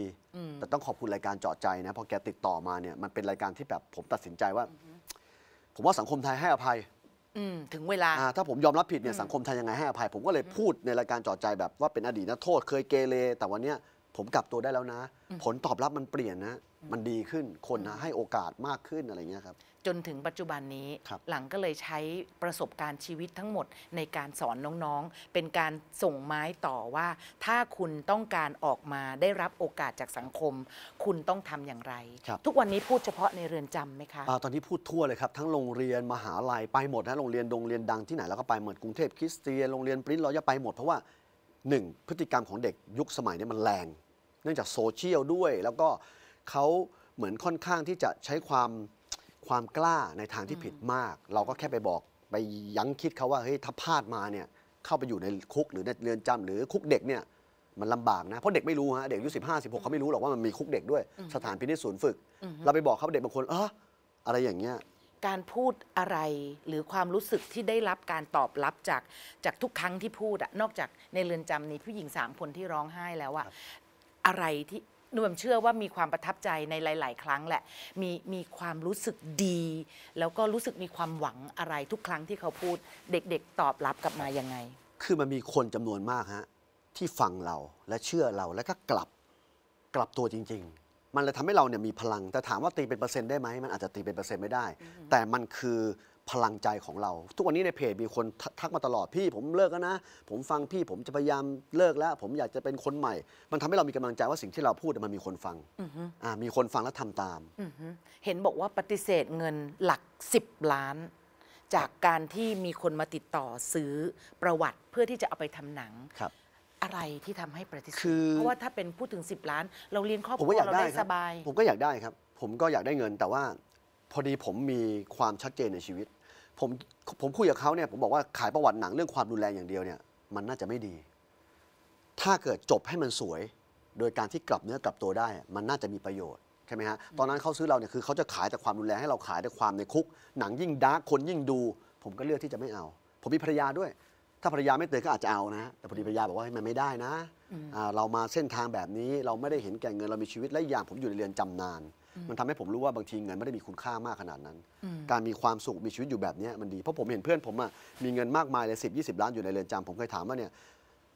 แต่ต้องขอบคุณรายการเจาะใจนะพอแกติดต่อมาเนี่ย มันเป็นรายการที่แบบผมตัดสินใจว่า ผมว่าสังคมไทยให้อภัยถึงเวลา ถ้าผมยอมรับผิดเนี่ยสังคมไทยยังไงให้อภัย ผมก็เลยพูดในรายการจอดใจแบบ ว่าเป็นอดีตนักโทษเคยเกเรแต่วันเนี้ยผมกลับตัวได้แล้วนะ ผลตอบรับมันเปลี่ยนนะมันดีขึ้นคนให้โอกาสมากขึ้นอะไรเงี้ยครับจนถึงปัจจุบันนี้ หลังก็เลยใช้ประสบการณ์ชีวิตทั้งหมดในการสอนน้องๆ เป็นการส่งไม้ต่อว่า ถ้าคุณต้องการออกมาได้รับโอกาสจากสังคม คุณต้องทำอย่างไรรทุกวันนี้พูดเฉพาะในเรือนจำไหมคะอะตอนนี้พูดทั่วเลยครับ ทั้งโรงเรียนมหาลัยไปหมดนะโรงเรียนโรงเรียนดังที่ไหนแล้วก็ไปหมดกรุงเทพคริสเตียนโรงเรียนปริ้นเราจะไปหมดเพราะว่าหนึ่งพฤติกรรมของเด็กยุคสมัยนี้มันแรง เนื่องจากโซเชียลด้วยแล้วก็เขาเหมือนค่อนข้างที่จะใช้ความความกล้าในทางที่ผิดมาก เราก็แค่ไปบอกไปยั้งคิดเขาว่าเฮ้ยถ้าพลาดมาเนี่ย เข้าไปอยู่ในคุกหรือในเรือนจำหรือคุกเด็กเนี่ย มันลำบากนะเพราะเด็กไม่รู้ฮะเด็กอายุสิบห้าสิบหกเขาไม่รู้หรอกว่ามันมีคุกเด็กด้วยสถานพินิจศูนย์ฝึก เราไปบอกเขาเด็กบางคน เอออะไรอย่างเงี้ยการพูดอะไรหรือความรู้สึกที่ได้รับการตอบรับจากจากทุกครั้งที่พูดอะนอกจากในเรือนจำนี้ผู้หญิงสามคนที่ร้องไห้แล้วอะอะไรที่นุ่มเชื่อว่ามีความประทับใจในหลาย ๆ ครั้งแหละ มีมีความรู้สึกดี แล้วก็รู้สึกมีความหวังอะไรทุกครั้งที่เขาพูดเด็ก ๆ ตอบรับกลับมา ยังไง คือมันมีคนจำนวนมากฮะ ที่ฟังเราและเชื่อเราแล้วก็กลับกลับตัวจริง ๆ มันเลยทำให้เราเนี่ยมีพลังแต่ถามว่าตีเป็นเปอร์เซ็นต์ได้ไหมมันอาจจะตีเป็นเปอร์เซ็นต์ไม่ได้ แต่มันคือพลังใจของเราทุกวันนี้ในเพจมีคนทักมาตลอดพี่ ผมเลิกแล้วนะผมฟังพี่ผมจะพยายามเลิกแล้ว ผมอยากจะเป็นคนใหม่ มันทำให้เรามีกำลังใจว่าสิ่งที่เราพูดมันมีคนฟังอ่ามีคนฟังแล้วทำตามเห็นบอกว่าปฏิเสธเงินหลัก 10ล้าน จากการที่มีคนมาติดต่อซื้อประวัติเพื่อที่จะเอาไปทำหนังครับ อะไรที่ทำให้ปฏิเสธเพราะว่าถ้าเป็นพูดถึง 10 ล้าน เราเลี้ยงครอบครัวเราได้สบายผมก็อยากได้ครับ ผมก็อยากได้เงินแต่ว่า พอดีผมมีความชัดเจนในชีวิตผมผมคุยกับเขาเนี่ยผมบอกว่าขายประวัติหนังเรื่องความรุนแรงอย่างเดียวเนี่ยมันน่าจะไม่ดี ถ้าเกิดจบให้มันสวย โดยการที่กลับเนื้อกลับตัวได้ มันน่าจะมีประโยชน์ ใช่ไหมฮะตอนนั้นเขาซื้อเราเนี่ยคือเขาจะขายแต่ความรุนแรงให้เราขายแต่ความในคุก หนังยิ่งดาร์กคนยิ่งดู ผมก็เลือกที่จะไม่เอา ผมมีภรรยาด้วย ถ้าภรรยาไม่เตือนก็อาจจะเอานะ แต่พอดีภรรยาบอกว่ามันไม่ได้นะเรามาเส้นทางแบบนี้เราไม่ได้เห็นแก่เงินเรามีชีวิตและอย่าง ผมอยู่ในเรือนจำนานมันทำให้ผมรู้ว่าบางทีเงินไม่ได้มีคุณค่ามากขนาดนั้น การมีความสุขมีชีวิตอยู่แบบนี้มันดี เพราะผมเห็นเพื่อนผมอะมีเงินมากมายเลยสิบยีล้านอยู่ในเรือนจำผมเคยถามว่าเนี่ย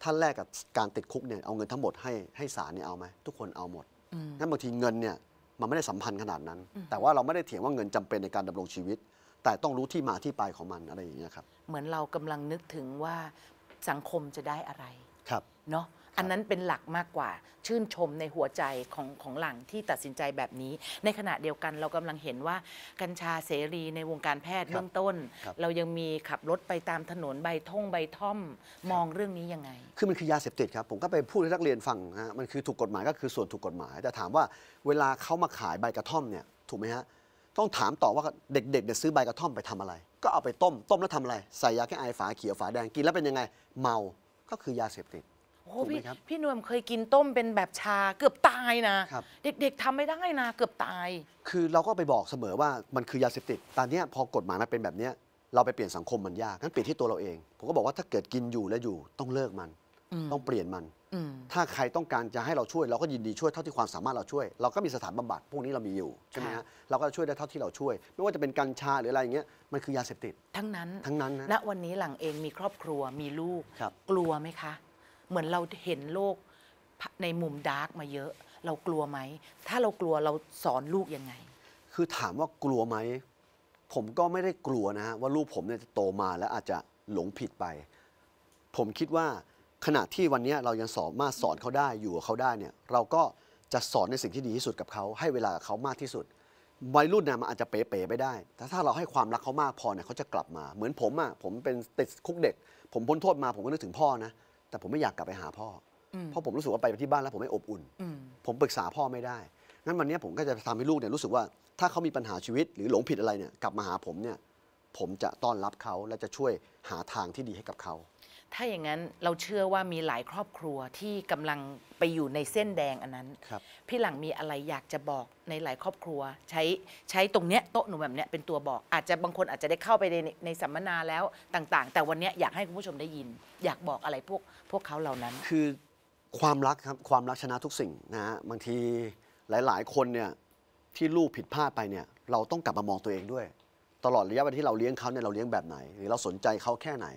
ท่านแรกกับการติดคุกเนี่ยเอาเงินทั้งหมดให้ให้ศาลเนี่ยเอาไหมทุกคนเอาหมดนั่นบางทีเงินเนี่ยมันไม่ได้สัมพันธ์ขนาดนั้น แต่ว่าเราไม่ได้เถียงว่าเงินจำเป็นในการดำรงชีวิต แต่ต้องรู้ที่มาที่ไปของมันอะไรอย่างเงี้ยครับเหมือนเรากำลังนึกถึงว่าสังคมจะได้อะไรครับเนาะอันนั้นเป็นหลักมากกว่าชื่นชมในหัวใจ ของของหลังที่ตัดสินใจแบบนี้ ในขณะเดียวกันเรากำลังเห็นว่ากัญชาเสรีในวงการแพทย์เบื้องต้น เรายังมีขับรถไปตามถนนใบท่งใบท่อมมองเรื่องนี้ยังไง คือมันคือยาเสพติดครับผมก็ไปพูดให้นักเรียนฟังฮะ มันคือถูกกฎหมายก็คือส่วนถูกกฎหมาย แต่ถามว่าเวลาเขามาขายใบกระท่อมเนี่ยถูกไหมฮะต้องถามต่อว่าเด็กๆเนี่ยซื้อใบกระท่อมไปทำอะไร ก็เอาไปต้มต้มแล้วทำอะไรใส่ยาแค่ไอฝาเขียวฝาแดงกินแล้วเป็นยังไง เมาก็คือยาเสพติดโอ้โหพี่พี่นวมเคยกินต้มเป็นแบบชาเกือบตายนะเด็ก ๆทำไม่ได้นะเกือบตาย คือเราก็ไปบอกเสมอว่ามันคือยาเสพติด ตอนนี้พอกฎหมายมันเป็นแบบนี้ เราไปเปลี่ยนสังคมมันยากงั้นเปลี่ยนที่ตัวเราเอง ผมก็บอกว่าถ้าเกิดกินอยู่และอยู่ต้องเลิกมัน ต้องเปลี่ยนมันถ้าใครต้องการจะให้เราช่วย เราก็ยินดีช่วยเท่าที่ความสามารถเราช่วย เราก็มีสถานบาบัดพวกนี้เรามีอยู่ใช่ไหมฮะเราก็ช่วยได้เท่าที่เราช่วย ไม่ว่าจะเป็นกัญชาหรืออะไรอย่างเงี้ยมันคือยาเสพติดทั้งนั้นทั้งนั้นนะณวันนี้หลังเองมีครอบครัวมีลูกกลัวไหมคะเหมือนเราเห็นโลกในมุมดาร์กมาเยอะ เรากลัวไหมถ้าเรากลัวเราสอนลูกยังไง คือถามว่ากลัวไหมผมก็ไม่ได้กลัวนะฮะว่าลูกผมเนี่ยจะโตมาแล้วอาจจะหลงผิดไป ผมคิดว่าขณะที่วันนี้เรายังสอนมาสอนเขาได้อยู่กับเขาได้เนี่ยเราก็จะสอนในสิ่งที่ดีที่สุดกับเขา ให้เวลาเขามากที่สุดวัยรุ่นนะมันอาจจะเป๋ๆไปได้แต่ถ้าเราให้ความรักเขามากพอเนี่ยเขาจะกลับมาเหมือนผมอะ่ะผมเป็นติดคุกเด็ก ผมพ้นโทษมาผมก็นึกถึงพ่อนะแต่ผมไม่อยากกลับไปหาพ่ออเพราะผมรู้สึกว่าไปที่บ้านแล้วผมไม่อบอุ่น ผมปรึกษาพ่อไม่ได้ งั้นวันนี้ผมก็จะทำให้ลูกเนี่ยรู้สึกว่าถ้าเขามีปัญหาชีวิตหรือหลงผิดอะไรเนี่ยกลับมาหาผมเนี่ยผมจะต้อนรับเขาและจะช่วยหาทางที่ดีให้กับเขาถ้าอย่างนั้นเราเชื่อว่ามีหลายครอบครัวที่กำลังไปอยู่ในเส้นแดงอันนั้นครับ พี่หลังมีอะไรอยากจะบอกในหลายครอบครัว ใช้ใช้ตรงเนี้ยโต๊ะหนูแบบเนี้ยเป็นตัวบอกอาจจะบางคนอาจจะได้เข้าไปในในสัมมนาแล้วต่างๆ แต่วันเนี้ยอยากให้คุณผู้ชมได้ยินอยากบอกอะไรพวกพวกเขาเหล่านั้นคือความรักครับความรักชนะทุกสิ่งนะฮะบางทีหลายๆ คนเนี่ยที่ลูกผิดพลาดไปเนี่ยเราต้องกลับมามองตัวเองด้วย ตลอดระยะเวลาที่เราเลี้ยงเขาเนี่ยเราเลี้ยงแบบไหนหรือเราสนใจเขาแค่ไหน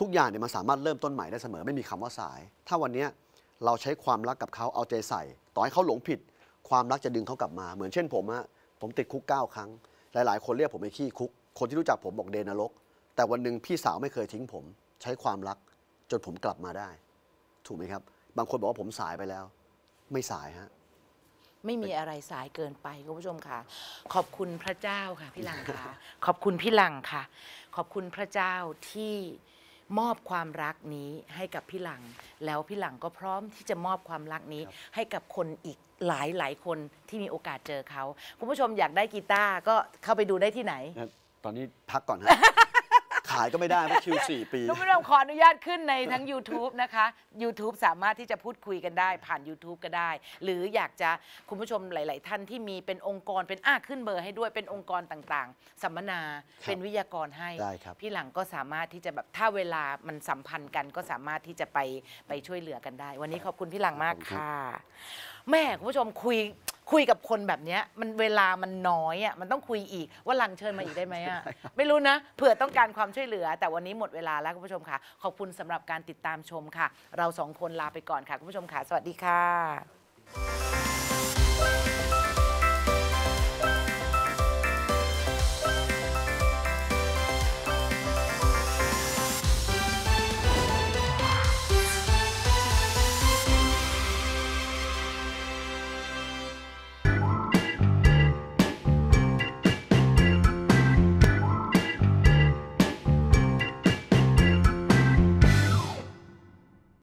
ทุกอย่างเนี่ยมันสามารถเริ่มต้นใหม่ได้เสมอไม่มีคำว่าสาย ถ้าวันนี้เราใช้ความรักกับเขาเอาใจใส่ ต่อให้เขาหลงผิด ความรักจะดึงเขากลับมาเหมือนเช่น ผมฮะผมติดคุก9ครั้ง หลายๆ คนเรียกผมไอ้ขี้คุกคนที่รู้จักผมบอกเดนรก แต่วันหนึ่งพี่สาวไม่เคยทิ้งผม ใช้ความรักจนผมกลับมาได้ ถูกไหมครับ บางคนบอกว่าผมสายไปแล้ว ไม่สายฮะไม่มีอะไรสายเกินไปคุณผู้ชมค่ะ ขอบคุณพระเจ้าค่ะ พี่หลังค่ะ ขอบคุณพี่หลังค่ะ ขอบคุณพระเจ้าที่มอบความรักนี้ให้กับพี่หลัง แล้วพี่หลังก็พร้อมที่จะมอบความรักนี้ ให้กับคนอีกหลายหลายคนที่มีโอกาสเจอเขา คุณผู้ชมอยากได้กีตาร์ก็เข้าไปดูได้ที่ไหน ตอนนี้พักก่อนฮะขายก็ไม่ได้เพราะคิวสี่ปีท่านผู้ชมขออนุญาตขึ้นในทั้ง YouTube นะคะ YouTube สามารถที่จะพูดคุยกันได้ ผ่าน YouTube ก็ได้ หรืออยากจะ คุณผู้ชมหลาย ๆ ท่านที่มีเป็นองค์กรเป็นอ้าขึ้นเบอร์ให้ด้วยเป็นองค์กรต่าง ๆ สัมมนาเป็นวิทยากรให้พี่หลังก็สามารถที่จะแบบถ้าเวลามันสัมพันธ์กันก็สามารถที่จะไปไปช่วยเหลือกันได้ วันนี้ขอบคุณพี่หลังมากค่ะ แม่คุณผู้ชมคุยคุยกับคนแบบเนี้ยมันเวลามันน้อยอ่ะมันต้องคุยอีกว่าลันเชิญมาอีกได้ไหมอ่ะไม่รู้นะเผื่อต้องการความช่วยเหลือ แต่วันนี้หมดเวลาแล้วคุณผู้ชมค่ะ ขอบคุณสำหรับการติดตามชมค่ะ เราสองคนลาไปก่อนค่ะคุณผู้ชมค่ะสวัสดีค่ะ